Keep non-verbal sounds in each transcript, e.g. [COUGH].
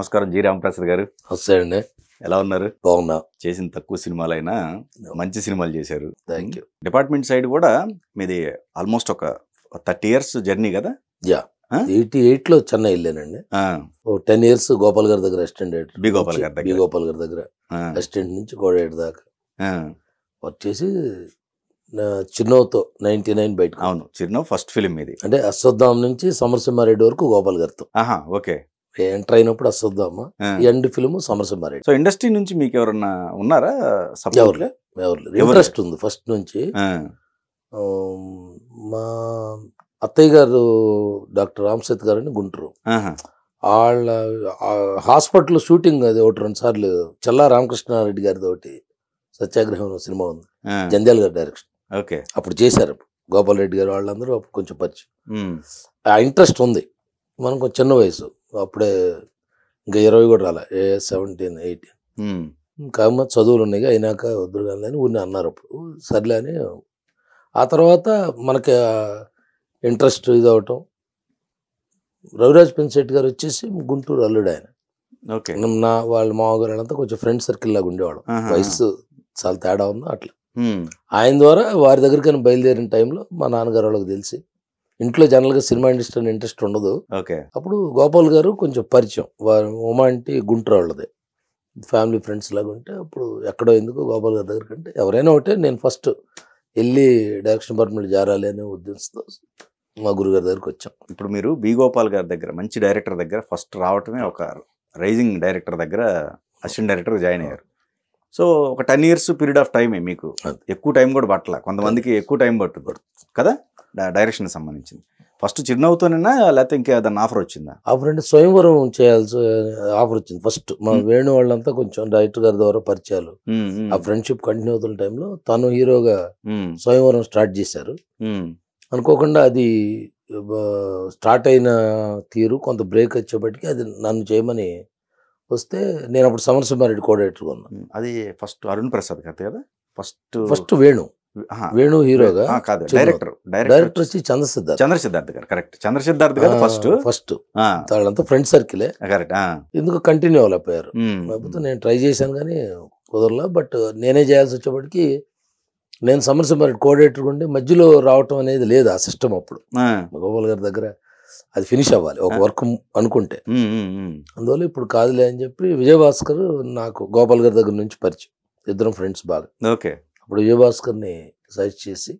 నమస్కారం జీ రామప్రసాద్ గారు అండి ఎలా ఉన్నారు బాగున్నా చేసిన తక్కువ సినిమాలైనా మంచి సినిమాలు చేశారు థ్యాంక్ యూ డిపార్ట్మెంట్ సైడ్ కూడా మీది ఆల్మోస్ట్ ఒక థర్టీ ఇయర్స్ జర్నీ కదా యా ఎయిటీ ఎయిట్ లో చెన్నై వెళ్ళానండి ఓ టెన్ ఇయర్స్ గోపాల్ గారి దగ్గర అసిస్టెంట్ బి గోపాల్ గారి దగ్గర బి గోపాల్ గారి దగ్గర అసిస్టెంట్ నుంచి కోడేటి దాకా వచ్చేసి చేసి చిరునవ్వుతో నైన్టీ నైన్ బయట అవును చిరునవ్వు ఫస్ట్ ఫిలిం ఇది అంటే అశ్వత్థాం నుంచి సమరసింహారెడ్డి వరకు గోపాల్ గారితో ఓకే ఎంటర్ అయినప్పుడు అమ్మా ఎండ్ ఫిల్మ్ సమరసింహారె సో ఇండస్ట్రీ నుంచి మీకు ఎవరన్నా ఉన్నారా ఇంట్రెస్ట్ ఉంది ఫస్ట్ నుంచి మా అత్తయ్య గారు డాక్టర్ రామ్సేత్ గారు అని గుంటూరు వాళ్ళ హాస్పిటల్ షూటింగ్ అది ఒకటి రెండు సార్లు చల్లా రామకృష్ణారెడ్డి గారితో ఒకటి సత్యాగ్రహం సినిమా ఉంది జంధ్యాల గారి డైరెక్షన్ ఓకే అప్పుడు చేశారు గోపాల్ రెడ్డి గారు వాళ్ళందరూ కొంచెం పచ్చి ఆ ఇంట్రెస్ట్ ఉంది మనం కొంచెం చిన్న వయసు అప్పుడే ఇంకా ఇరవై కూడా రాలే ఏ సెవెంటీన్ ఎయిటీన్ కాకపోతే చదువులు ఉన్నాయి అయినాక వద్దురుగానే అని ఊరిని అన్నారు అప్పుడు సర్లే అని ఆ తర్వాత మనకి ఇంట్రెస్ట్ ఇది అవటం రవిరాజ్ పెన్సెట్ గారు వచ్చేసి గుంటూరు అల్లుడు ఆయన ఓకే నా వాళ్ళ మామగారు అంతా కొంచెం ఫ్రెండ్ సర్కిల్ లాగా ఉండేవాళ్ళం వయసు చాలా తేడా ఉన్నా అట్లా ఆయన ద్వారా వారి దగ్గరికి బయలుదేరిన టైంలో మా నాన్నగారు వాళ్ళకి తెలిసి ఇంట్లో జనరల్ గా సినిమా ఇండస్ట్రీ ఇంట్రెస్ట్ ఉండదు ఓకే అప్పుడు గోపాల్ గారు కొంచెం పరిచయం వారు ఉమా అంటే గుంటూరు వాళ్ళదే ఫ్యామిలీ ఫ్రెండ్స్ లాగా ఉంటే అప్పుడు ఎక్కడో ఎందుకు గోపాల్ గారి దగ్గర కంటే ఎవరైనా ఒకటే నేను ఫస్ట్ వెళ్ళి డైరెక్షన్ డిపార్ట్మెంట్ జారాలి అనే ఉద్దేశంతో మా గురుగారి దగ్గరికి వచ్చాం ఇప్పుడు మీరు బి గోపాల్ గారి దగ్గర మంచి డైరెక్టర్ దగ్గర ఫస్ట్ రావటమే ఒక రైజింగ్ డైరెక్టర్ దగ్గర అసిస్టెంట్ డైరెక్టర్ జాయిన్ అయ్యారు సో ఒక టెన్ ఇయర్స్ పీరియడ్ ఆఫ్ టైమే మీకు ఎక్కువ టైం కూడా పట్టల కొంతమందికి ఎక్కువ టైం పట్టుకోడు కదా డైరెక్షన్ సంబంధించింది ఫస్ట్ చిరునవ్వుతోనేనా లేకపోతే ఇంకా దాన్ని ఆఫర్ వచ్చిందా ఆఫర్ అంటే స్వయంవరం చేయాల్సి ఆఫర్ వచ్చింది ఫస్ట్ hmm. మా వేణు వాళ్ళంతా కొంచెం డైరెక్టర్ గారి ద్వారా పరిచయాలు hmm, hmm. ఆ ఫ్రెండ్షిప్ కంటిన్యూ అవుతున్న టైంలో తను హీరోగా స్వయంవరం స్టార్ట్ చేశారు అనుకోకుండా అది స్టార్ట్ అయిన తీరు కొంత బ్రేక్ వచ్చేప్పటికి అది నన్ను చేయమని వస్తే నేను అప్పుడు సమరసింహారెడ్డి కోడేటర్గా ఉన్నా అది ఫస్ట్ అరుణ్ ప్రసాద్ కథ కదా ఫస్ట్ ఫస్ట్ వేణు వేణు హీరోగా కాదు డైరెక్టర్ డైరెక్టర్ వచ్చి చంద్రసిద్ధార్థ్ చంద్రసిద్ధార్థ్ గారు correct Chandrasiddharth garu first first వాళ్ళంతా ఫ్రెండ్ సర్కిలే కరెక్ట్ ఎందుకు కంటిన్యూ అవ్వలేకపోయారు కాకపోతే నేను ట్రై చేశాను కానీ కుదరలా బట్ నేనే చేయాల్సి వచ్చేప్పటికి నేను సమర్ కోఆర్డినేటర్ ఉండి మధ్యలో రావటం అనేది లేదు ఆ సిస్టమ్ అప్పుడు గోపాల్ గారి దగ్గర అది ఫినిష్ అవ్వాలి ఒక వర్క్ అనుకుంటే అందువల్ల ఇప్పుడు కాదులే అని చెప్పి విజయభాస్కర్ నాకు గోపాల్ గారి దగ్గర నుంచి పరిచయం ఇద్దరం ఫ్రెండ్స్ బాగా ఓకే అప్పుడు విజయభాస్కర్ని సజెస్ట్ చేసి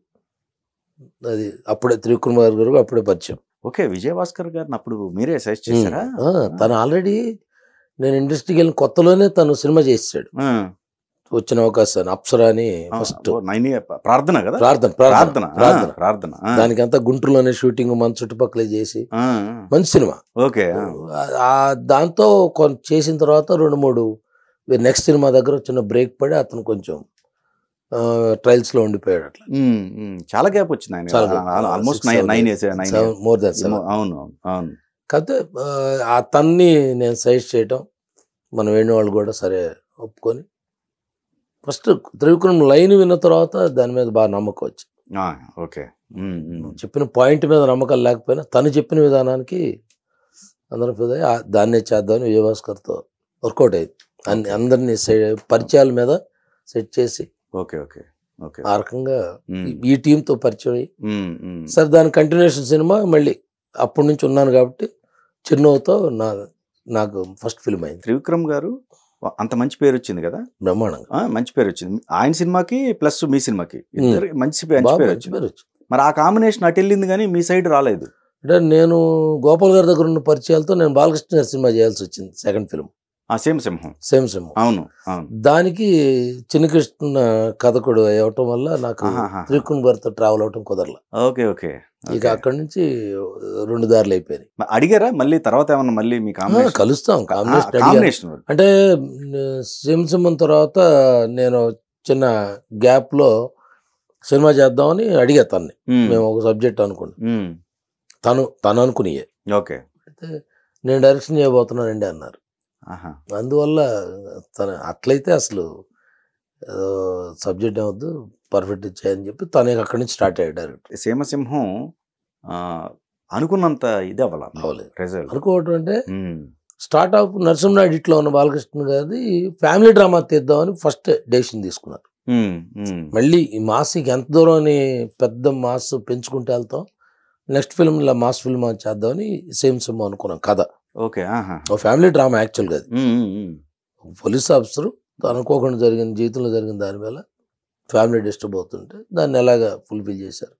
అది అప్పుడే త్రికుమార్ గారు అప్పుడే పరిచయం ఓకే విజయభాస్కర్ గారిని అప్పుడు మీరే సజెస్ట్ చేశారా తను ఆల్రెడీ నేను ఇండస్ట్రీకి వెళ్ళిన కొత్తలోనే తను సినిమా చేస్తాడు వచ్చిన అవకాశాన్ని అప్సరా అని ఫస్ట్ ప్రార్థన కదా ప్రార్థన ప్రార్థన ప్రార్థన ప్రార్థన దానికంతా గుంటూరులోనే షూటింగ్ మన చుట్టుపక్కల చేసి మంచి సినిమా ఓకే దాంతో చేసిన తర్వాత రెండు మూడు నెక్స్ట్ సినిమా దగ్గర చిన్న బ్రేక్ పడి అతను కొంచెం ట్రయల్స్ లో ఉండిపోయాడు అట్లా చాలా గ్యాప్ వచ్చింది ఆల్మోస్ట్ నైన్ మోర్ అవును అవును కాకపోతే ఆ తన్ని నేను సజెస్ట్ చేయటం మనం వేణు వాళ్ళు కూడా సరే ఒప్పుకొని ఫస్ట్ త్రివిక్రమ్ లైన్ విన్న తర్వాత దాని మీద బాగా నమ్మకం వచ్చింది ఓకే చెప్పిన పాయింట్ మీద నమ్మకం లేకపోయినా తను చెప్పిన విధానానికి అందరం దాన్నే చేద్దామని విజయభాస్కర్తో వర్కౌట్ అయింది అన్ని అందరినీ పరిచయాల మీద సెట్ చేసి ఓకే ఓకే ఓకే ఆ రకంగా ఈ టీంతో పరిచయం అయ్యి సార్ దాని కంటిన్యూషన్ సినిమా మళ్ళీ అప్పటి నుంచి ఉన్నాను కాబట్టి చిన్నోతో నా నాకు ఫస్ట్ ఫిల్మ్ అయింది త్రివిక్రమ్ గారు అంత మంచి పేరు వచ్చింది కదా బ్రహ్మాండంగా మంచి పేరు వచ్చింది ఆయన సినిమాకి ప్లస్ మీ సినిమాకి మంచి పేరు మరి ఆ కాంబినేషన్ అటు వెళ్ళింది కానీ మీ సైడ్ రాలేదు అంటే నేను గోపాల్ గారి దగ్గర ఉన్న పరిచయాలతో నేను బాలకృష్ణ గారి సినిమా చేయాల్సి వచ్చింది సెకండ్ ఫిల్మ్ సేమ్ సింహం సేమ్ అవును దానికి దానికి కృష్ణ కథకుడు అవటం వల్ల నాకు త్రికుం భర్త ట్రావెల్ అవటం కుదరలే ఓకే ఓకే ఇక అక్కడి నుంచి రెండు దారులు అయిపోయాయి అడిగారా మళ్ళీ తర్వాత ఏమన్నా మళ్ళీ మీ కలుస్తాం కాంబినేషన్ అంటే సేమ్ తర్వాత నేను చిన్న గ్యాప్లో సినిమా చేద్దామని అడిగా తన్ని మేము ఒక సబ్జెక్ట్ అనుకోండి తను తను అనుకునియే ఓకే అయితే నేను డైరెక్షన్ చేయబోతున్నానండి అన్నారు అందువల్ల తన అట్లయితే అసలు సబ్జెక్ట్ అవద్దు పర్ఫెక్ట్ చేయని చెప్పి తనే అక్కడి నుంచి స్టార్ట్ అయ్యాడు డైరెక్ట్ సీమసింహం అనుకున్నంత ఇది అవ్వాలి అవ్వలేదు అనుకోవటం అంటే స్టార్ట్ ఆఫ్ నరసింహనాయుడు ఇట్లా ఉన్న బాలకృష్ణ గారి ఫ్యామిలీ డ్రామా తీద్దామని ఫస్ట్ డెసిషన్ తీసుకున్నారు మళ్ళీ ఈ మాస్కి ఎంత దూరం అని పెద్ద మాస్ పెంచుకుంటూ వెళ్తాం నెక్స్ట్ ఫిల్మ్ ఇలా మాస్ ఫిల్మ్ చేద్దామని సేమ్ సిమ్ అనుకున్నాం కథ ఓకే ఓ ఫ్యామిలీ డ్రామా యాక్చువల్గా అది పోలీస్ ఆఫీసర్ అనుకోకుండా జరిగిన జీవితంలో జరిగిన దాని వల్ల ఫ్యామిలీ డిస్టర్బ్ అవుతుంటే దాన్ని ఎలాగ ఫుల్ఫిల్ చేశారు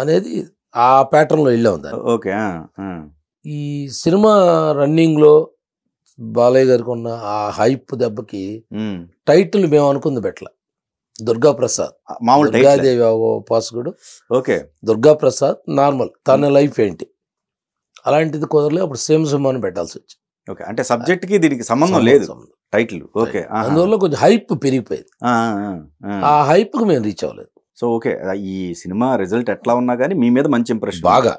అనేది ఆ ప్యాటర్న్లో వెళ్ళాం ఉంది ఓకే ఈ సినిమా రన్నింగ్లో బాలయ్య గారికి ఉన్న ఆ హైప్ దెబ్బకి టైటిల్ మేము అనుకుంది బెట్ల దుర్గా ప్రసాద్ మామూలు దుర్గాదేవి ఉపాసకుడు ఓకే దుర్గా ప్రసాద్ నార్మల్ తన లైఫ్ ఏంటి అలాంటిది కుదరలే అప్పుడు సేమ్ సిమ్ అని పెట్టాల్సి వచ్చింది ఓకే అంటే సబ్జెక్ట్కి దీనికి సంబంధం లేదు టైటిల్ ఓకే అందువల్ల కొంచెం హైప్ పెరిగిపోయింది ఆ హైప్కి మేము రీచ్ అవ్వలేదు సో ఓకే ఈ సినిమా రిజల్ట్ ఎట్లా ఉన్నా కానీ మీ మీద మంచి ఇంప్రెషన్ బాగా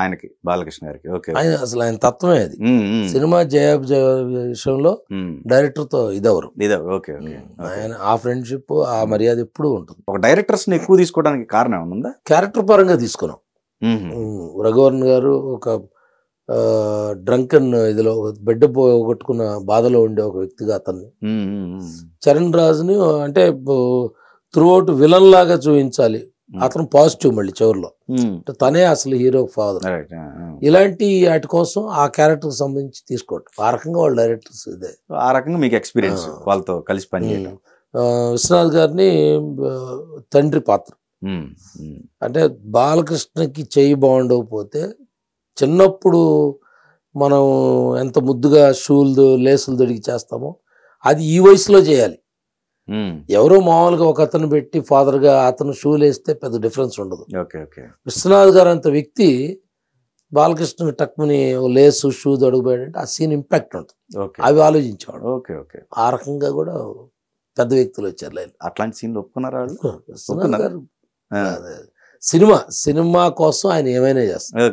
ఆయనకి బాలకృష్ణ గారికి ఓకే ఆయన అసలు ఆయన తత్వమే అది సినిమా జయ విషయంలో డైరెక్టర్తో ఇదెవరు ఇదెవరు ఓకే ఆయన ఆ ఫ్రెండ్షిప్ ఆ మర్యాద ఎప్పుడూ ఉంటుంది ఒక డైరెక్టర్స్ని ఎక్కువ తీసుకోవడానికి కారణం ఏమన్నా క్యారెక్టర్ పరంగా తీసుకున్నాం రఘువర్ణ గారు ఒక డ్రంకన్ ఇదిలో బిడ్డ పోగొట్టుకున్న బాధలో ఉండే ఒక వ్యక్తిగా అతన్ని చరణ్ రాజుని అంటే త్రూఅవుట్ విలన్ లాగా చూపించాలి అతను పాజిటివ్ మళ్ళీ చివరిలో తనే అసలు హీరో ఫాదర్ ఇలాంటి వాటి కోసం ఆ క్యారెక్టర్ సంబంధించి తీసుకోవటం ఆ రకంగా వాళ్ళ డైరెక్టర్స్ ఇదే ఆ రకంగా మీకు ఎక్స్పీరియన్స్ వాళ్ళతో కలిసి పని విశ్వనాథ్ గారిని తండ్రి పాత్ర అంటే బాలకృష్ణకి చేయి బాగుండకపోతే చిన్నప్పుడు మనం ఎంత ముద్దుగా షూలు లేసులు దొరికి చేస్తామో అది ఈ వయసులో చేయాలి ఎవరో మామూలుగా ఒక అతను పెట్టి ఫాదర్గా అతను షూలు వేస్తే పెద్ద డిఫరెన్స్ ఉండదు విశ్వనాథ్ గారు అంత వ్యక్తి బాలకృష్ణ టక్ముని లేసు షూ దొడగబోయాడంటే ఆ సీన్ ఇంపాక్ట్ ఉంటుంది అవి ఆలోచించేవాడు ఓకే ఓకే ఆ రకంగా కూడా పెద్ద వ్యక్తులు వచ్చారు అట్లాంటి సీన్లు ఒప్పుకున్నారా విశ్వనాథ్ గారు సినిమా సినిమా కోసం ఆయన ఏమైనా చేస్తాను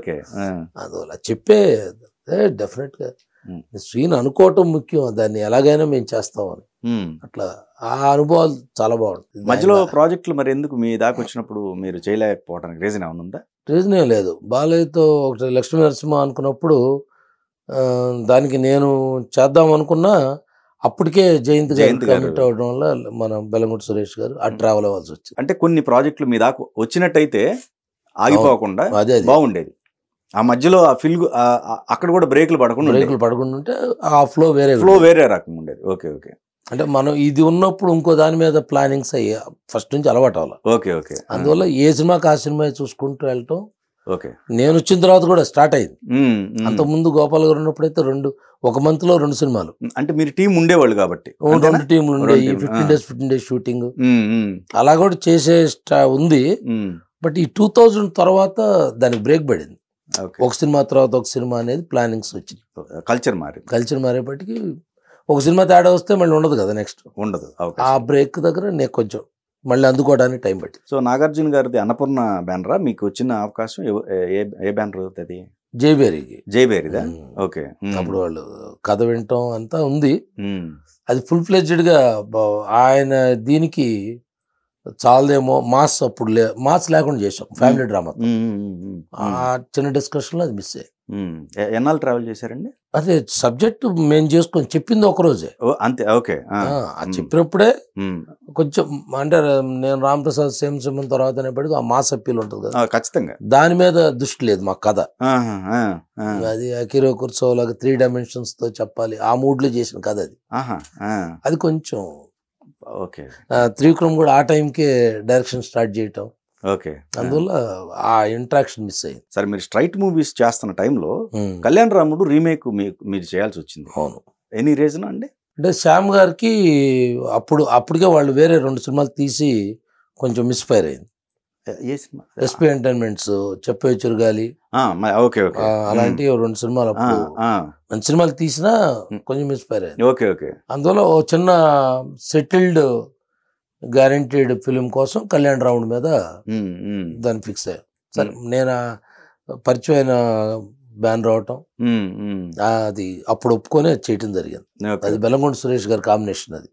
అందువల్ల చెప్పే డెఫినెట్గా శ్రీని అనుకోవటం ముఖ్యం దాన్ని ఎలాగైనా మేము చేస్తామని అట్లా ఆ అనుభవాలు చాలా బాగుంటుంది మధ్యలో ప్రాజెక్టులు మరి ఎందుకు మీ దాకా వచ్చినప్పుడు మీరు చేయలేకపోవడానికి రీజన్ ఏమైనా రీజన్ ఏం లేదు బాలయ్యతో ఒకటి లక్ష్మీ నరసింహ అనుకున్నప్పుడు దానికి నేను చేద్దాం అనుకున్నా అప్పటికే జయంత్ జయంత్ కమిట్ అవడం వల్ల మన బెలంగుంట సురేష్ గారు ఆ ట్రావెల్ అవ్వాల్సి వచ్చింది అంటే కొన్ని ప్రాజెక్టులు మీ దాకా వచ్చినట్టయితే ఆగిపోకుండా అదే బాగుండేది ఆ మధ్యలో ఆ ఫిల్ అక్కడ కూడా బ్రేక్లు పడకుండా బ్రేకులు పడకుండా ఉంటే ఆ ఫ్లో వేరే ఫ్లో వేరే రకం ఉండేది ఓకే ఓకే అంటే మనం ఇది ఉన్నప్పుడు ఇంకో దాని మీద ప్లానింగ్స్ అయ్యా ఫస్ట్ నుంచి అలవాటు అవ్వాలి ఓకే ఓకే అందువల్ల ఏ సినిమాకి ఆ సినిమా చూసుకుంటూ వెళ్ళటం నేను వచ్చిన తర్వాత కూడా స్టార్ట్ అయింది అంత ముందు గోపాల్ గారు ఉన్నప్పుడు అయితే రెండు ఒక మంత్ లో రెండు సినిమాలు అంటే మీరు టీం ఉండేవాళ్ళు కాబట్టి రెండు టీంలు ఉండేవి fifteen days fifteen days shooting అలా కూడా చేసే ఉంది బట్ ఈ టూ థౌజండ్ తర్వాత దానికి బ్రేక్ పడింది ఒక సినిమా తర్వాత ఒక సినిమా అనేది ప్లానింగ్స్ వచ్చింది కల్చర్ మారి కల్చర్ మారేపటికి ఒక సినిమా తేడా వస్తే మళ్ళీ ఉండదు కదా నెక్స్ట్ ఉండదు ఆ బ్రేక్ దగ్గర నేను కొంచెం మళ్ళీ అందుకోవడానికి టైం పట్టింది సో నాగార్జున గారిది అన్నపూర్ణ బ్యానరా మీకు వచ్చిన అవకాశం ఏ ఏ బ్యానర్ అది జేబేరీకి జేబేరీదా ఓకే అప్పుడు వాళ్ళు కథ వినటం అంతా ఉంది అది ఫుల్ ఫ్లెజ్డ్గా ఆయన దీనికి చాలదేమో మాస్ అప్పుడు లే మాస్ లేకుండా చేసాం ఫ్యామిలీ డ్రామా చిన్న చిన్న డిస్కషన్లో అది మిస్ అయ్యాయి ఎన్నాళ్ళు ట్రావెల్ చేశారండి అదే సబ్జెక్ట్ మేము చేసుకొని చెప్పింది ఒక రోజే అంతే ఓకే చెప్పినప్పుడే కొంచెం అంటే నేను రామప్రసాద్ సేమ్ సింహం తర్వాత అనేప్పటికీ ఆ మాస్ అప్పీల్ ఉంటుంది కదా ఖచ్చితంగా దాని మీద దృష్టి లేదు మా కథ అది అకిరో కుర్సో లాగా త్రీ డైమెన్షన్స్ తో చెప్పాలి ఆ మూడ్ లో చేసిన కథ అది అది కొంచెం ఓకే త్రివిక్రమ్ కూడా ఆ టైంకే డైరెక్షన్ స్టార్ట్ చేయటం ఓకే అందువల్ల ఆ ఇంట్రాక్షన్ మిస్ అయ్యింది సరే మీరు స్ట్రైట్ మూవీస్ చేస్తున్న టైంలో కళ్యాణ్ రాముడు రీమేక్ మీరు చేయాల్సి వచ్చింది అవును ఎనీ రీజన్ అండి అంటే శ్యామ్ గారికి అప్పుడు అప్పటికే వాళ్ళు వేరే రెండు సినిమాలు తీసి కొంచెం మిస్ఫైర్ అయింది ఎస్పీ ఎంటర్టైన్మెంట్స్ ah. చెప్పే చురుగాలి ఓకే ఓకే అలాంటి రెండు సినిమాలు మంచి సినిమాలు తీసినా కొంచెం ఇన్స్పైర్ అయ్యాను ఓకే ఓకే అందువల్ల ఓ చిన్న సెటిల్డ్ గ్యారంటీడ్ ఫిలిం కోసం కళ్యాణ్ రౌండ్ మీద దాన్ని ఫిక్స్ అయ్యాను సరే నేను పరిచయమైన బ్యాన్ రావటం అది అప్పుడు ఒప్పుకొని చేయటం జరిగింది అది బెల్లంగొండ సురేష్ గారి కాంబినేషన్ అది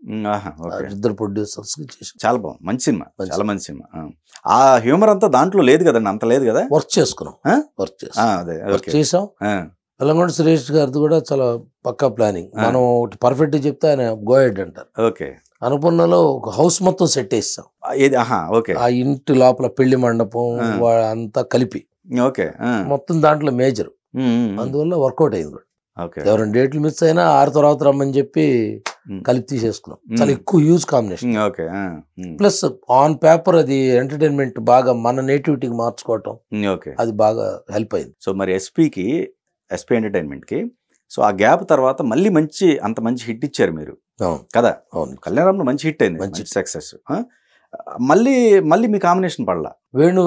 ఇద్దరు ప్రొడ్యూసర్స్ చాలా బాగుంది మంచి సినిమా చాలా మంచి సినిమా ఆ హ్యూమర్ అంతా దాంట్లో లేదు కదండి అంత లేదు కదా వర్క్ చేసుకున్నాం వర్క్ చేసాం చేసాం బెల్లంగొండ సురేష్ గారిది కూడా చాలా పక్కా ప్లానింగ్ మనం ఒకటి పర్ఫెక్ట్ చెప్తే ఆయన గోయడ్ అంటారు ఓకే అనుకున్నలో ఒక హౌస్ మొత్తం సెట్ చేస్తాం ఆ ఇంటి లోపల పెళ్లి మండపం అంతా కలిపి ఓకే మొత్తం దాంట్లో మేజర్ అందువల్ల వర్కౌట్ అయింది ఎవరైనా డేట్లు మిస్ అయినా ఆరు తర్వాత రమ్మని చెప్పి కలిపి తీసేసుకున్నాం చాలా ఎక్కువ use combination plus on paper అది ఎంటర్టైన్మెంట్ బాగా మన నేటివిటీకి మార్చుకోవటం అది బాగా హెల్ప్ అయింది సో మరి ఎస్పీకి ఎస్పీ ఎంటర్టైన్మెంట్కి సో ఆ గ్యాప్ తర్వాత మళ్ళీ మంచి అంత మంచి హిట్ ఇచ్చారు మీరు కదా అవును కళ్యాణంలో మంచి హిట్ అయింది మంచి సక్సెస్ మళ్ళీ మళ్ళీ మీ కాంబినేషన్ పడలా వేణు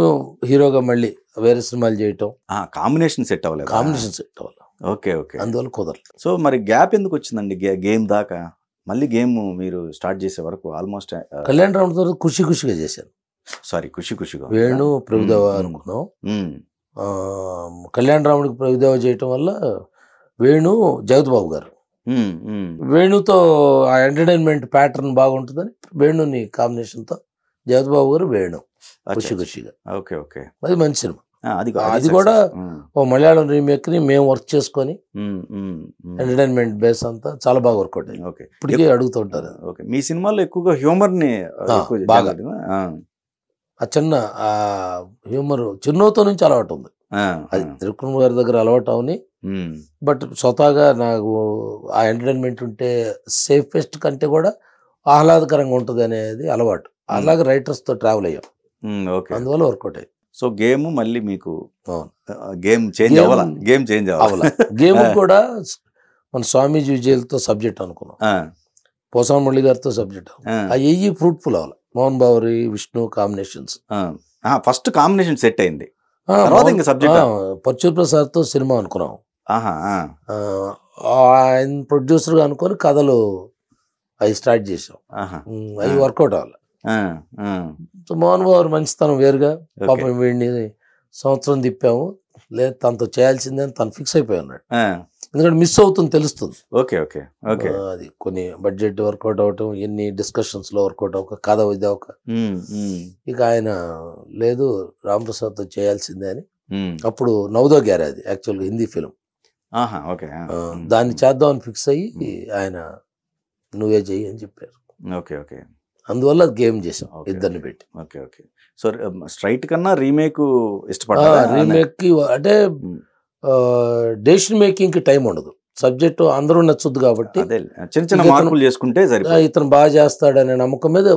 హీరోగా మళ్ళీ వేరే సినిమాలు చేయటం కాంబినేషన్ సెట్ అవ్వలేదు కాంబినేషన్ సెట్ అవ్వలేదు ఓకే ఓకే అందువల్ల కుదరలేదు సో మరి గ్యాప్ ఎందుకు వచ్చిందండి గేమ్ దాకా మళ్ళీ గేమ్ మీరు స్టార్ట్ చేసే వరకు ఆల్మోస్ట్ కళ్యాణ్ రామ్ తర్వాత ఖుషి ఖుషిగా చేశాను సారీ ఖుషి ఖుషిగా వేణు ప్రభుదేవ అనుకున్నాం కళ్యాణ్ రాముడికి ప్రభుదేవ చేయటం వల్ల వేణు జగత్ బాబు గారు వేణుతో ఆ ఎంటర్టైన్మెంట్ ప్యాటర్న్ బాగుంటుందని వేణుని కాంబినేషన్తో జగత్బాబు గారు వేణు ఖుషి ఖుషిగా ఓకే ఓకే అది మంచి సినిమా అది అది కూడా ఓ మలయాళం రీమేక్ ని మేము వర్క్ చేసుకొని ఎంటర్టైన్మెంట్ బేస్ అంతా చాలా బాగా వర్క్ అయింది ఓకే ఇప్పటికే అడుగుతూ ఉంటారు ఓకే మీ సినిమాలో ఎక్కువగా హ్యూమర్ ని బాగా ఆ చిన్న ఆ హ్యూమర్ చిన్నతో నుంచి అలవాటు ఉంది అది త్రికుణ గారి దగ్గర అలవాటు అవని బట్ స్వతహాగా నాకు ఆ ఎంటర్టైన్మెంట్ ఉంటే సేఫెస్ట్ కంటే కూడా ఆహ్లాదకరంగా ఉంటుంది అనేది అలవాటు అలాగే రైటర్స్తో ట్రావెల్ అయ్యాం ఓకే అందువల్ల వర్కౌట్ అయ్యి సో గేమ్ మళ్ళీ మీకు గేమ్ చేంజ్ అవ్వాల గేమ్ చేంజ్ అవ్వాల గేమ్ [LAUGHS] కూడా మన స్వామీజీ విజయలతో సబ్జెక్ట్ అనుకున్నాం పోసాన్ మురళి గారితో సబ్జెక్ట్ అవి ఫ్రూట్ఫుల్ అవ్వాలి Mohan Babu Vishnu combinations first combination set అయింది తర్వాత ఇంకా సబ్జెక్ట్ ప్రసాద్తో సినిమా అనుకున్నాం ఆయన ప్రొడ్యూసర్గా అనుకొని కథలు అవి స్టార్ట్ చేసాం అవి వర్కౌట్ అవ్వాలి సో మంచి మంచితనం వేరుగా పాపం వీడిని సంవత్సరం తిప్పాము లేదు తనతో చేయాల్సిందే అని తను ఫిక్స్ అయిపోయి ఉన్నాడు ఎందుకంటే మిస్ అవుతుంది తెలుస్తుంది ఓకే ఓకే ఓకే అది కొన్ని బడ్జెట్ వర్కౌట్ అవటం ఎన్ని డిస్కషన్స్ లో వర్కౌట్ అవ్వక కథ ఒక ఇక ఆయన లేదు రామ్ ప్రసాద్ తో చేయాల్సిందే అని అప్పుడు నవదో గ్యారే అది యాక్చువల్ హిందీ ఫిలిం ఓకే దాన్ని చేద్దామని ఫిక్స్ అయ్యి ఆయన నువ్వే చెయ్యి అని చెప్పారు ఓకే ఓకే అందువల్ల గేమ్ చేసాం ఇద్దరిని పెట్టి ఓకే ఓకే సో స్ట్రైట్ కన్నా రీమేక్ ఇష్టపడతా రీమేక్కి అంటే డెసిషన్ కి టైం ఉండదు సబ్జెక్టు అందరూ నచ్చొద్దు కాబట్టి చిన్న చిన్న మార్పులు చేసుకుంటే ఇతను బాగా చేస్తాడనే నమ్మకం మీద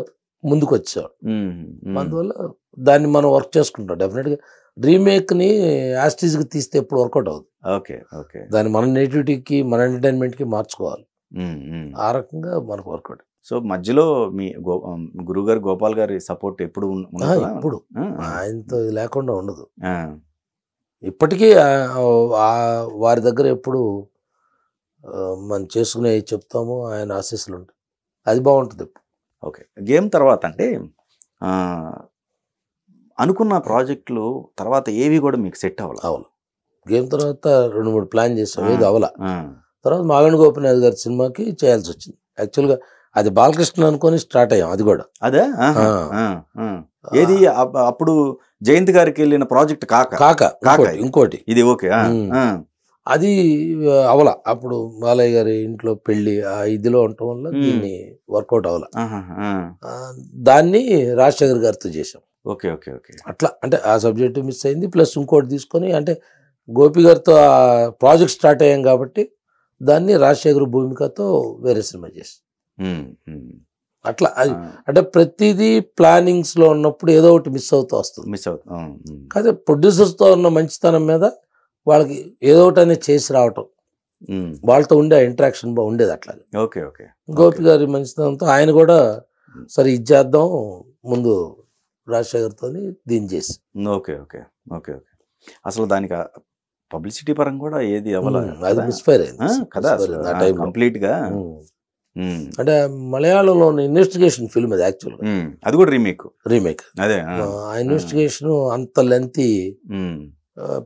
ముందుకు వచ్చాడు అందువల్ల దాన్ని మనం వర్క్ చేసుకుంటాం డెఫినెట్గా రీమేక్ని కి తీస్తే ఎప్పుడు వర్కౌట్ అవుతుంది ఓకే ఓకే దాన్ని మన నేటివిటీకి మన ఎంటర్టైన్మెంట్ కి మార్చుకోవాలి ఆ రకంగా మనకు వర్కౌట్ సో మధ్యలో మీ గో గురుగారు గోపాల్ గారి సపోర్ట్ ఎప్పుడు ఎప్పుడు ఆయనతో ఇది లేకుండా ఉండదు ఇప్పటికీ వారి దగ్గర ఎప్పుడు మనం చేసుకునే చెప్తాము ఆయన ఆశీస్సులు ఉంటాయి అది బాగుంటుంది ఓకే గేమ్ తర్వాత అంటే అనుకున్న ప్రాజెక్టులు తర్వాత ఏవి కూడా మీకు సెట్ అవ్వాలి అవును గేమ్ తర్వాత రెండు మూడు ప్లాన్ చేసాం ఏది అవలా తర్వాత మాగండి గోపినాథ్ గారి సినిమాకి చేయాల్సి వచ్చింది యాక్చువల్గా అది బాలకృష్ణ అనుకొని స్టార్ట్ అయ్యాం అది కూడా అదే ఏది అప్పుడు జయంత్ గారికి వెళ్ళిన ప్రాజెక్ట్ కాక కాక కాక ఇంకోటి ఇది ఓకే అది అవల అప్పుడు బాలయ్య గారి ఇంట్లో పెళ్లి ఆ ఇదిలో ఉండటం వల్ల దీన్ని వర్కౌట్ అవల దాన్ని రాజశేఖర్ గారితో చేసాం ఓకే ఓకే ఓకే అట్లా అంటే ఆ సబ్జెక్టు మిస్ అయింది ప్లస్ ఇంకోటి తీసుకొని అంటే గోపి గారితో ఆ ప్రాజెక్ట్ స్టార్ట్ అయ్యాం కాబట్టి దాన్ని రాజశేఖర్ భూమికతో వేరే సినిమా చేసి అట్లా అది అంటే ప్రతిదీ ప్లానింగ్స్ లో ఉన్నప్పుడు ఏదో ఒకటి మిస్ అవుతూ వస్తుంది మిస్ అవుతుంది కాదు ప్రొడ్యూసర్స్తో ఉన్న మంచితనం మీద వాళ్ళకి ఏదో ఒకటి అనేది చేసి రావటం వాళ్ళతో ఉండే ఇంటరాక్షన్ ఉండేది అట్లా ఓకే ఓకే గోపి గారి మంచితనంతో ఆయన కూడా సరే ఇది చేద్దాం ముందు రాజశేఖర్తో దీని చేసి ఓకే ఓకే ఓకే ఓకే అసలు దానికి పబ్లిసిటీ పరంగా కూడా ఏది అవ్వాలి అది మిస్ఫైర్ అయింది కదా కంప్లీట్ గా అంటే మలయాళంలో ఇన్వెస్టిగేషన్ ఫిల్మ్ అది యాక్చువల్ అది కూడా రీమేక్ రీమేక్ అదే ఆ ఇన్వెస్టిగేషన్ అంత లెంతి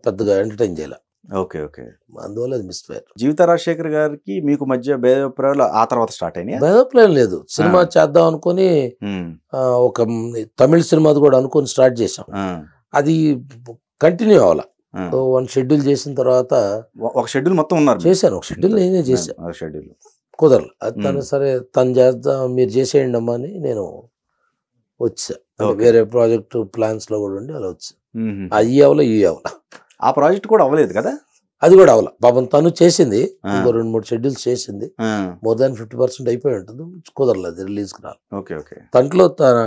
పెద్దగా ఎంటర్టైన్ చేయాలి ఓకే ఓకే అందువల్ల అది మిస్ అయ్యారు జీవిత రాజశేఖర్ గారికి మీకు మధ్య భేదాభిప్రాయాలు ఆ తర్వాత స్టార్ట్ అయినాయి భేదాభిప్రాయం లేదు సినిమా చేద్దాం అనుకుని ఒక తమిళ సినిమాది కూడా అనుకుని స్టార్ట్ చేసాం అది కంటిన్యూ అవ్వాలి వన్ షెడ్యూల్ చేసిన తర్వాత ఒక షెడ్యూల్ మొత్తం ఉన్నారు చేశాను ఒక షెడ్యూల్ నేనే చేశాను షెడ్యూల్ కుదరదు అది తను సరే తను చేద్దాం మీరు చేసేయండి అమ్మా అని నేను వచ్చా వేరే ప్రాజెక్ట్ ప్లాన్స్ లో కూడా ఉండి అలా వచ్చా అది అవలా ఈ అవలా ఆ ప్రాజెక్ట్ కూడా అవ్వలేదు కదా అది కూడా అవలా పాపం తను చేసింది ఇంకో రెండు మూడు షెడ్యూల్స్ చేసింది మోర్ దాన్ ఫిఫ్టీ పర్సెంట్ అయిపోయి ఉంటుంది కుదరలేదు రిలీజ్కి రాదు ఓకే ఓకే తనలో తన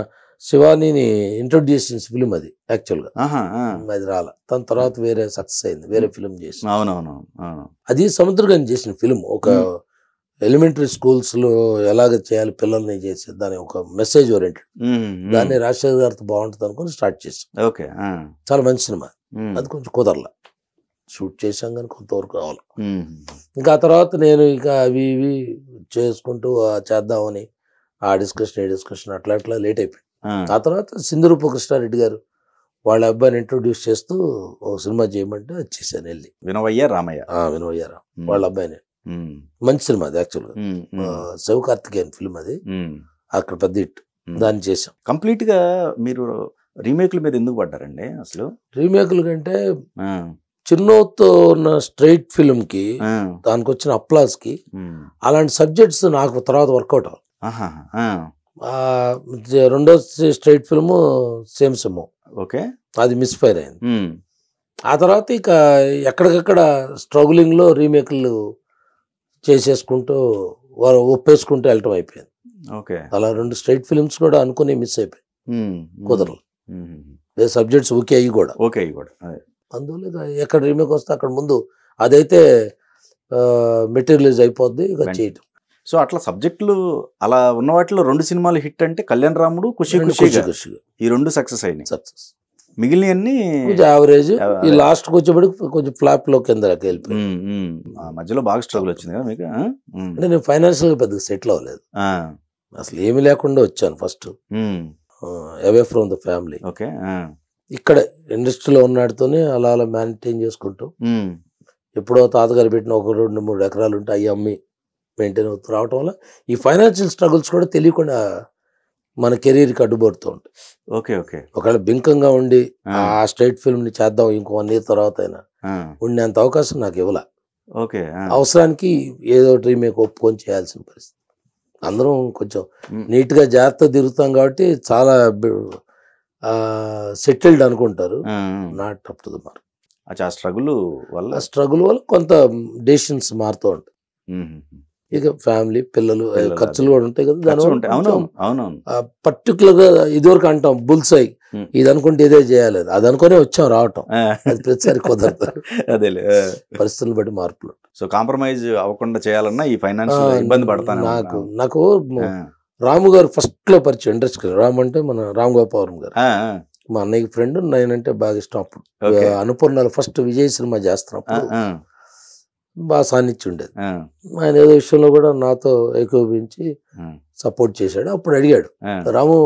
శివానీని ఇంట్రొడ్యూస్ చేసిన ఫిలిం అది యాక్చువల్గా అది రాల తన తర్వాత వేరే సక్సెస్ అయింది వేరే ఫిలిం చేసి అవునవును అది సముద్రగాని చేసిన ఫిలిం ఒక ఎలిమెంటరీ స్కూల్స్లో ఎలాగ చేయాలి పిల్లల్ని చేసి దాని ఒక మెసేజ్ ఓరియంటెడ్ దాన్ని రాజశేఖర్ గారితో బాగుంటుంది అనుకుని స్టార్ట్ చేసాం ఓకే చాలా మంచి సినిమా అది కొంచెం కుదరలా షూట్ చేసాం కానీ కొంతవరకు కావాలి ఇంకా ఆ తర్వాత నేను ఇక అవి ఇవి చేసుకుంటూ చేద్దామని ఆ డిస్కషన్ ఈ డిస్కషన్ అట్లా అట్లా లేట్ అయిపోయింది ఆ తర్వాత సింధురూప కృష్ణారెడ్డి గారు వాళ్ళ అబ్బాయిని ఇంట్రొడ్యూస్ చేస్తూ ఒక సినిమా చేయమంటే వచ్చేసాను వెళ్ళి వినవయ్య రామయ్య వినవయ్య రామ్ వాళ్ళ అబ్బాయిని మంచి సినిమా అది యాక్చువల్గా శివకార్తికేయన్ ఫిల్మ్ అది అక్కడ పెద్ద హిట్ దాన్ని చేసాం కంప్లీట్ గా మీరు రీమేక్ల మీద ఎందుకు పడ్డారండి అసలు రీమేక్లు కంటే చిన్నతో ఉన్న స్ట్రైట్ ఫిల్మ్ కి దానికి వచ్చిన అప్లాస్ కి అలాంటి సబ్జెక్ట్స్ నాకు తర్వాత వర్కౌట్ రెండో స్ట్రైట్ ఫిల్మ్ సేమ్ సెమ్ ఓకే అది మిస్ఫైర్ అయింది ఆ తర్వాత ఇక ఎక్కడికక్కడ స్ట్రగులింగ్ లో రీమేక్లు చేసేసుకుంటూ వారు ఒప్పేసుకుంటూ వెళ్ళటం అయిపోయింది ఓకే అలా రెండు స్ట్రైట్ ఫిలిమ్స్ కూడా అనుకుని మిస్ అయిపోయాయి కుదరదు సబ్జెక్ట్స్ ఓకే అయ్యి కూడా ఓకే అయ్యి కూడా అందువల్ల ఎక్కడ రీమేక్ వస్తే అక్కడ ముందు అదైతే మెటీరియలైజ్ అయిపోద్ది ఇక చేయటం సో అట్లా సబ్జెక్టులు అలా ఉన్న వాటిలో రెండు సినిమాలు హిట్ అంటే కళ్యాణ్ రాముడు ఖుషి ఖుషి ఈ రెండు సక్సెస్ అయినాయి సక్సెస్ మిగిలినవన్నీ ఈ లాస్ట్ వచ్చేప్పటికి కొంచెం ఫ్లాప్ లో కింద మధ్యలో బాగా స్ట్రగుల్ వచ్చింది కదా మీకు అంటే నేను ఫైనాన్షియల్ గా పెద్దగా సెటిల్ అవ్వలేదు అసలు ఏమి లేకుండా వచ్చాను first away from the family okay ఇక్కడ ఇండస్ట్రీలో ఉన్నాడుతోనే అలా అలా మెయింటైన్ చేసుకుంటూ ఎప్పుడో తాతగారు పెట్టిన ఒక రెండు మూడు ఎకరాలు ఉంటే అవి అమ్మి మెయింటైన్ అవుతూ రావటం వల్ల ఈ ఫైనాన్షియల్ స్ట్రగుల్స్ కూడా తెలియకుండా మన కెరీర్ కి అడ్డుపడుతూ ఉంటాయి ఓకే ఓకే ఒకవేళ బింకంగా ఉండి ఆ స్ట్రైట్ ని చేద్దాం ఇంకో వన్ ఇయర్ తర్వాత అయినా ఉండేంత అవకాశం నాకు ఇవ్వలే ఓకే అవసరానికి ఏదో రీమేక్ ఒప్పుకొని చేయాల్సిన పరిస్థితి అందరం కొంచెం నీట్ గా జాగ్రత్త తిరుగుతాం కాబట్టి చాలా సెటిల్డ్ అనుకుంటారు నాట్ అప్ టు ద ఆ స్ట్రగుల్ వల్ల స్ట్రగుల్ వల్ల కొంత డెసిషన్స్ మారుతూ ఉంటాయి ఇక ఫ్యామిలీ పిల్లలు ఖర్చులు కూడా ఉంటాయి కదా దాని పర్టికులర్ గా ఇదివరకు అంటాం బుల్సై ఇది అనుకుంటే ఇదే చేయాలి అది అనుకునే వచ్చాం రావటం అది ప్రతిసారి కుదరదు [LAUGHS] పరిస్థితులు బట్టి మార్పులు సో కాంప్రమైజ్ అవ్వకుండా చేయాలన్నా ఈ ఫైనాన్షియల్ ఇబ్బంది పడతాను నాకు నాకు రాము గారు ఫస్ట్ లో పరిచయం ఇండస్ట్రీ రాము అంటే మన రామ్ గోపావరం గారు మా అన్నయ్యకి ఫ్రెండ్ నేనంటే బాగా ఇష్టం అప్పుడు అనుపూర్ణాలు ఫస్ట్ విజయ్ సినిమా చేస్తున్నప్పుడు బాగా సాన్నిధ్యం ఉండేది ఆయన ఏదో విషయంలో కూడా నాతో ఏకోపించి సపోర్ట్ చేశాడు అప్పుడు అడిగాడు రాము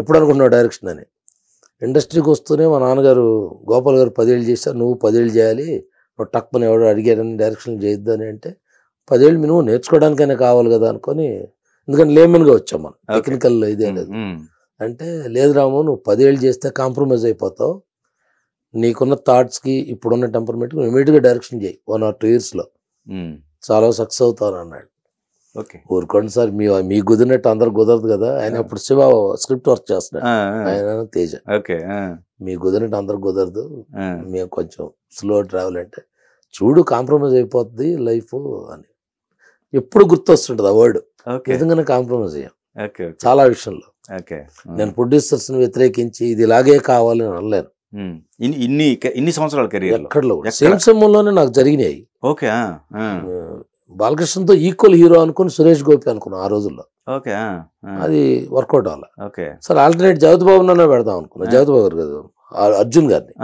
ఎప్పుడు అనుకున్నావు డైరెక్షన్ అని ఇండస్ట్రీకి వస్తూనే మా నాన్నగారు గోపాల్ గారు పదేళ్ళు చేశారు నువ్వు పదేళ్ళు చేయాలి నువ్వు టక్కుని ఎవడో అడిగారని డైరెక్షన్ చేయొద్దని అంటే పదేళ్ళు నువ్వు నేర్చుకోవడానికైనా కావాలి కదా అనుకొని ఎందుకంటే లేమన్గా వచ్చాం మనం టెక్నికల్ ఇదే లేదు అంటే లేదు రాము నువ్వు పదేళ్ళు చేస్తే కాంప్రమైజ్ అయిపోతావు నీకున్న థాట్స్కి ఇప్పుడున్న టెంపర్మెంట్కి ఇమీడియట్గా డైరెక్షన్ చేయి వన్ ఆర్ టూ ఇయర్స్లో చాలా సక్సెస్ అవుతాను అన్నాడు ఓకే ఊరుకోండి సార్ మీ మీ కుదిరినట్టు అందరు కుదరదు కదా ఆయన ఇప్పుడు శివ స్క్రిప్ట్ వర్క్ చేస్తున్నాడు ఆయన తేజ ఓకే మీ కుదిరినట్టు అందరు కుదరదు మేము కొంచెం స్లో ట్రావెల్ అంటే చూడు కాంప్రమైజ్ అయిపోతుంది లైఫ్ అని ఎప్పుడు గుర్తొస్తుంటుంది ఆ వర్డ్ ఎందుకన్నా కాంప్రమైజ్ అయ్యాం చాలా విషయంలో నేను ప్రొడ్యూసర్స్ని వ్యతిరేకించి ఇది ఇలాగే కావాలి అని అనలేను ఇన్ని ఇన్ని సంవత్సరాల కెరీర్ ఎక్కడలో సేమ్ సమూహంలోనే నాకు జరిగినాయి ఓకే బాలకృష్ణతో ఈక్వల్ హీరో అనుకుని సురేష్ గోపి అనుకున్నాను ఆ రోజుల్లో ఓకే అది వర్కౌట్ అవ్వాలి ఓకే సరే ఆల్టర్నేట్ జగత్ బాబు బాబులోనే పెడదాం అనుకున్నా జగత్ బాబు గారు అర్జున్ గారిని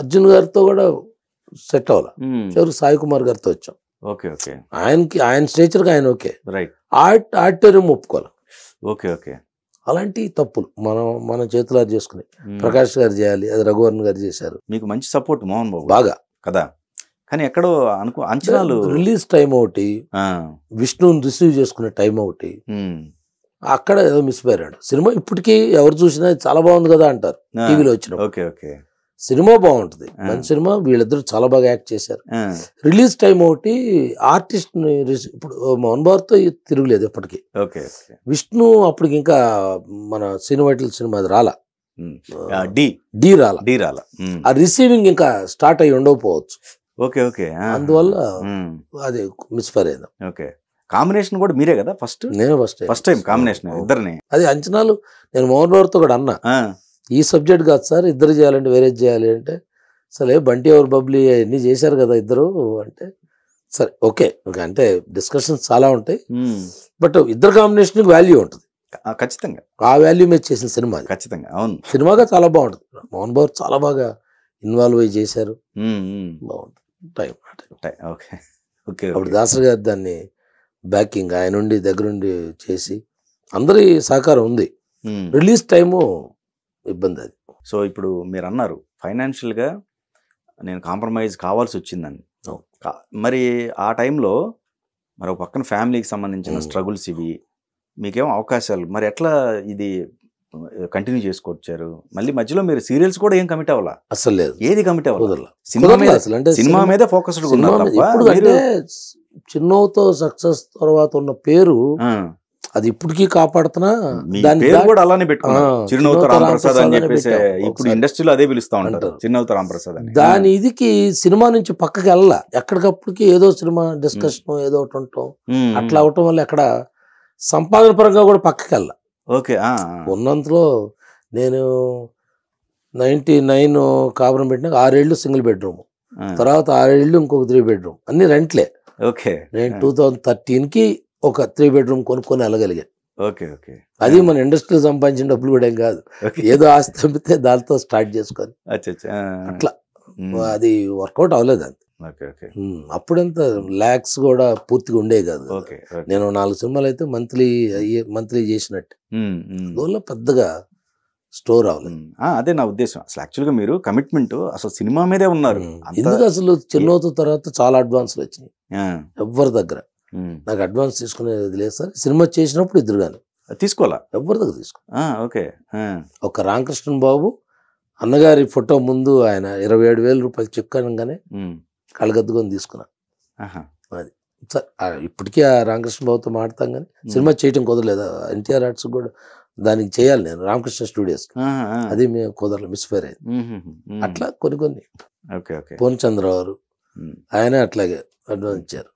అర్జున్ గారితో కూడా సెట్ అవ్వాలి చివరికి సాయి కుమార్ గారితో వచ్చాం ఓకే ఓకే ఆయనకి ఆయన స్టేచర్కి ఆయన ఓకే రైట్ ఆర్ట్ ఆడిటోరియం ఒప్పుకోవాలి ఓకే ఓకే అలాంటి తప్పులు మనం మన చేతులు చేసుకుని ప్రకాష్ గారు చేయాలి అది రఘువర్ణ గారు చేశారు మీకు మంచి సపోర్ట్ మోహన్ బాబు బాగా కదా కానీ ఎక్కడో అనుకో అంచనాలు రిలీజ్ టైం ఒకటి విష్ణుని రిసీవ్ చేసుకునే టైం ఒకటి అక్కడ ఏదో మిస్ సినిమా ఇప్పటికీ ఎవరు చూసినా చాలా బాగుంది కదా అంటారు టీవీలో వచ్చిన ఓకే ఓకే సినిమా బాగుంటుంది మంచి సినిమా వీళ్ళిద్దరు చాలా బాగా యాక్ట్ చేశారు రిలీజ్ టైం ఒకటి ఆర్టిస్ట్ ఇప్పుడు మోహన్ బాబుతో తిరుగులేదు ఎప్పటికీ విష్ణు అప్పటికి ఇంకా మన సినిమాటిల్ సినిమా అది రాలా డి రాలా డి రాలా ఆ రిసీవింగ్ ఇంకా స్టార్ట్ అయ్యి ఉండకపోవచ్చు ఓకే ఓకే అందువల్ల అది మిస్ఫైర్ అయింది ఓకే కాంబినేషన్ కూడా మీరే కదా ఫస్ట్ నేను ఫస్ట్ ఫస్ట్ టైం కాంబినేషన్ ఇద్దరిని అది అంచనాలు నేను మోహన్ బాబుతో కూడా అన్నా ఈ సబ్జెక్ట్ కాదు సార్ ఇద్దరు చేయాలంటే వేరే చేయాలి అంటే సరే బంటి ఎవరు బబ్లీ అవన్నీ చేశారు కదా ఇద్దరు అంటే సరే ఓకే అంటే డిస్కషన్స్ చాలా ఉంటాయి బట్ ఇద్దరు కాంబినేషన్కి వాల్యూ ఉంటుంది ఖచ్చితంగా ఆ వాల్యూ మీద చేసిన సినిమా ఖచ్చితంగా అవును సినిమాగా చాలా బాగుంటుంది మోహన్ బాబు చాలా బాగా ఇన్వాల్వ్ అయ్యి చేశారు బాగుంటుంది టైం ఓకే ఓకే అప్పుడు దాసరి గారు దాన్ని బ్యాకింగ్ ఆయన నుండి దగ్గరుండి చేసి అందరి సహకారం ఉంది రిలీజ్ టైము ఇబ్బంది అది సో ఇప్పుడు మీరు అన్నారు ఫైనాన్షియల్గా నేను కాంప్రమైజ్ కావాల్సి వచ్చిందని మరి ఆ టైంలో మరి ఒక పక్కన ఫ్యామిలీకి సంబంధించిన స్ట్రగుల్స్ ఇవి మీకేం అవకాశాలు మరి ఎట్లా ఇది కంటిన్యూ చేసుకొచ్చారు మళ్ళీ మధ్యలో మీరు సీరియల్స్ కూడా ఏం కమిట్ అవ్వాలా అసలు లేదు ఏది కమిట్ అవ్వాలి సినిమా మీద అంటే సినిమా మీదే ఫోకస్డ్ ఉన్నారు చిన్నతో సక్సెస్ తర్వాత ఉన్న పేరు అది ఇప్పటికీ కాపాడుతున్నా దాని దాని ఇదికి సినిమా నుంచి పక్కకి వెళ్ళ ఎక్కడికప్పటికి ఏదో సినిమా డిస్కషన్ ఏదో ఒకటి ఉండటం అట్లా అవటం వల్ల ఎక్కడ సంపాదన పరంగా కూడా పక్కకి వెళ్ళా ఓకే ఉన్నంతలో నేను నైన్టీ నైన్ కాపురం పెట్టిన ఆరేళ్ళు సింగిల్ బెడ్రూమ్ తర్వాత ఆరేళ్ళు ఇంకొక త్రీ బెడ్రూమ్ అన్ని రెంట్లే ఓకే నేను టూ థౌజండ్ థర్టీన్కి ఒక త్రీ బెడ్రూమ్ కొనుక్కొని వెళ్ళగలిగా ఓకే ఓకే అది మన ఇండస్ట్రీలో సంపాదించిన డబ్బులు కూడా ఏం కాదు ఏదో ఆస్తి అమ్మితే దాంతో స్టార్ట్ చేసుకొని అట్లా hmm. అది వర్కౌట్ అవ్వలేదు అంత అప్పుడంతా ల్యాక్స్ కూడా పూర్తిగా ఉండే కాదు నేను నాలుగు సినిమాలు అయితే మంత్లీ అయ్యే మంత్లీ చేసినట్టు hmm, hmm. అందువల్ల పెద్దగా స్టోర్ అవ్వలేదు అదే నా ఉద్దేశం అసలు యాక్చువల్గా మీరు కమిట్మెంట్ అసలు సినిమా మీదే ఉన్నారు ఎందుకు అసలు చిన్నోత తర్వాత చాలా అడ్వాన్స్ వచ్చినాయి ఎవరి దగ్గర నాకు అడ్వాన్స్ తీసుకునేది లేదు సార్ సినిమా చేసినప్పుడు ఇద్దరు కానీ తీసుకోవాలా ఎవ్వరి దగ్గర తీసుకో ఓకే ఒక రామకృష్ణ బాబు అన్నగారి ఫోటో ముందు ఆయన ఇరవై ఏడు వేల రూపాయలు చెక్ అనగానే కళ్ళగద్దుకొని తీసుకున్నా అది సార్ ఇప్పటికీ ఆ రామకృష్ణ బాబుతో మాడతాం కానీ సినిమా చేయటం కుదరలేదు ఎన్టీఆర్ ఆర్ట్స్ కూడా దానికి చేయాలి నేను రామకృష్ణ స్టూడియోస్ అది మేము కుదరలేదు మిస్ఫైర్ అయింది అట్లా కొన్ని కొన్ని పూర్ణచంద్రరావు ఆయన అట్లాగే అడ్వాన్స్ ఇచ్చారు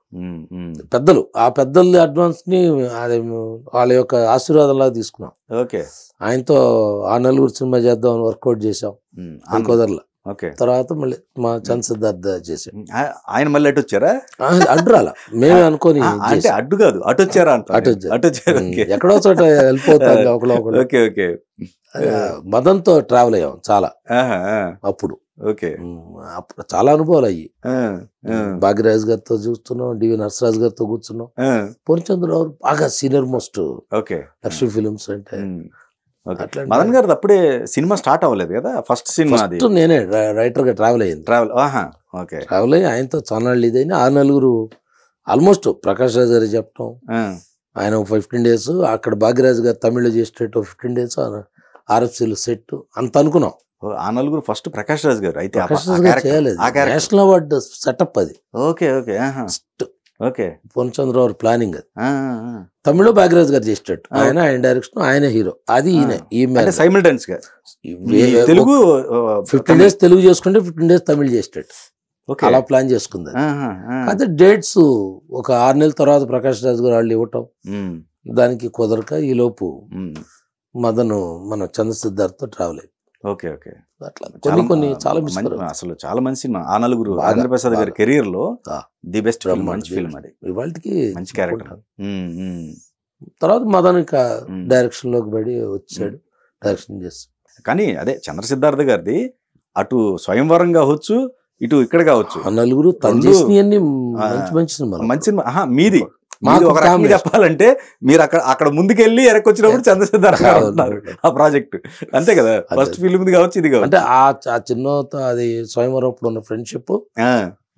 పెద్దలు ఆ పెద్దల ని అది వాళ్ళ యొక్క ఆశీర్వాదంలా తీసుకున్నాం ఓకే ఆయనతో ఆ నలుగురు సినిమా చేద్దాం అని వర్కౌట్ చేసాం కుదరలా ఓకే తర్వాత మళ్ళీ మా చంద్ సిద్ధార్థ చేసాం ఆయన మళ్ళీ అటు వచ్చారా అడ్డు రాల మేమే అనుకోని అంటే అడ్డు కాదు అటు వచ్చారా అటు అటు వచ్చారు ఎక్కడో చోట వెళ్ళిపోతాం ఓకే ఓకే మదంతో ట్రావెల్ అయ్యాం చాలా అప్పుడు ఓకే చాలా అనుభవాలు అయ్యి భాగ్యరాజు గారితో చూస్తున్నాం డివి నర్సరాజ్ గారితో కూర్చున్నాం పూర్ణచంద్రరావు బాగా senior most okay Lakshmi films అంటే మదన్ గారు అప్పుడే సినిమా స్టార్ట్ అవ్వలేదు కదా ఫస్ట్ సినిమా నేనే రైటర్ గా ట్రావెల్ అయ్యింది ట్రావెల్ ఓకే ట్రావెల్ అయ్యి ఆయనతో చాలా ఇదైనా ఆ నలుగురు ఆల్మోస్ట్ ప్రకాష్ రాజ్ గారు చెప్పడం ఆయన ఫిఫ్టీన్ డేస్ అక్కడ భాగ్యరాజు గారు తమిళ్లో చేసేటట్టు ఫిఫ్టీన్ డేస్ ఆర్ఎఫ్సీలు సెట్ అంత అనుకున్నాం ఆ నలుగురు ఫస్ట్ ప్రకాష్ రాజ్ గారు అయితే నేషనల్ అవార్డు సెటప్ అది okay okay okay Purnachandrarao planning అది తమిళ బాగరాజ్ గారు చేసేటట్టు ఆయన ఆయన డైరెక్షన్ ఆయన హీరో అది ఈయన తెలుగు ఫిఫ్టీన్ డేస్ తెలుగు చేసుకుంటే ఫిఫ్టీన్ డేస్ తమిళ చేసేటట్టు అలా ప్లాన్ చేసుకుంది అయితే డేట్స్ ఒక ఆరు నెలల తర్వాత ప్రకాష్ రాజ్ గారు వాళ్ళు ఇవ్వటం దానికి కుదరక ఈలోపు మదను మన చంద్ర సిద్ధార్థతో ట్రావెల్ అయిపోయింది ఓకే ఓకే అట్లా కొన్ని కొన్ని చాలా అసలు చాలా మంచి సినిమా ఆ నలుగురు రాజేంద్ర ప్రసాద్ గారి కెరీర్ లో ది బెస్ట్ ఫిల్మ్ మంచి ఫిల్మ్ అది ఇవాళకి మంచి క్యారెక్టర్ తర్వాత మదనిక డైరెక్షన్ లోకి పడి వచ్చాడు డైరెక్షన్ చేసి కానీ అదే చంద్ర సిద్ధార్థ గారిది అటు స్వయంవరం కావచ్చు ఇటు ఇక్కడ కావచ్చు నలుగురు మంచి మంచి సినిమా మంచి మీది మాకు ఒక రకంగా చెప్పాలంటే మీరు అక్కడ అక్కడ ముందుకెళ్ళి ఎరకొచ్చినప్పుడు చంద్రశేఖర్ ఉన్నారు ఆ ప్రాజెక్ట్ అంతే కదా ఫస్ట్ ఫిల్మ్ కావచ్చు ఇది కావచ్చు అంటే ఆ చిన్నతో అది స్వయంవరం అప్పుడు ఉన్న ఫ్రెండ్షిప్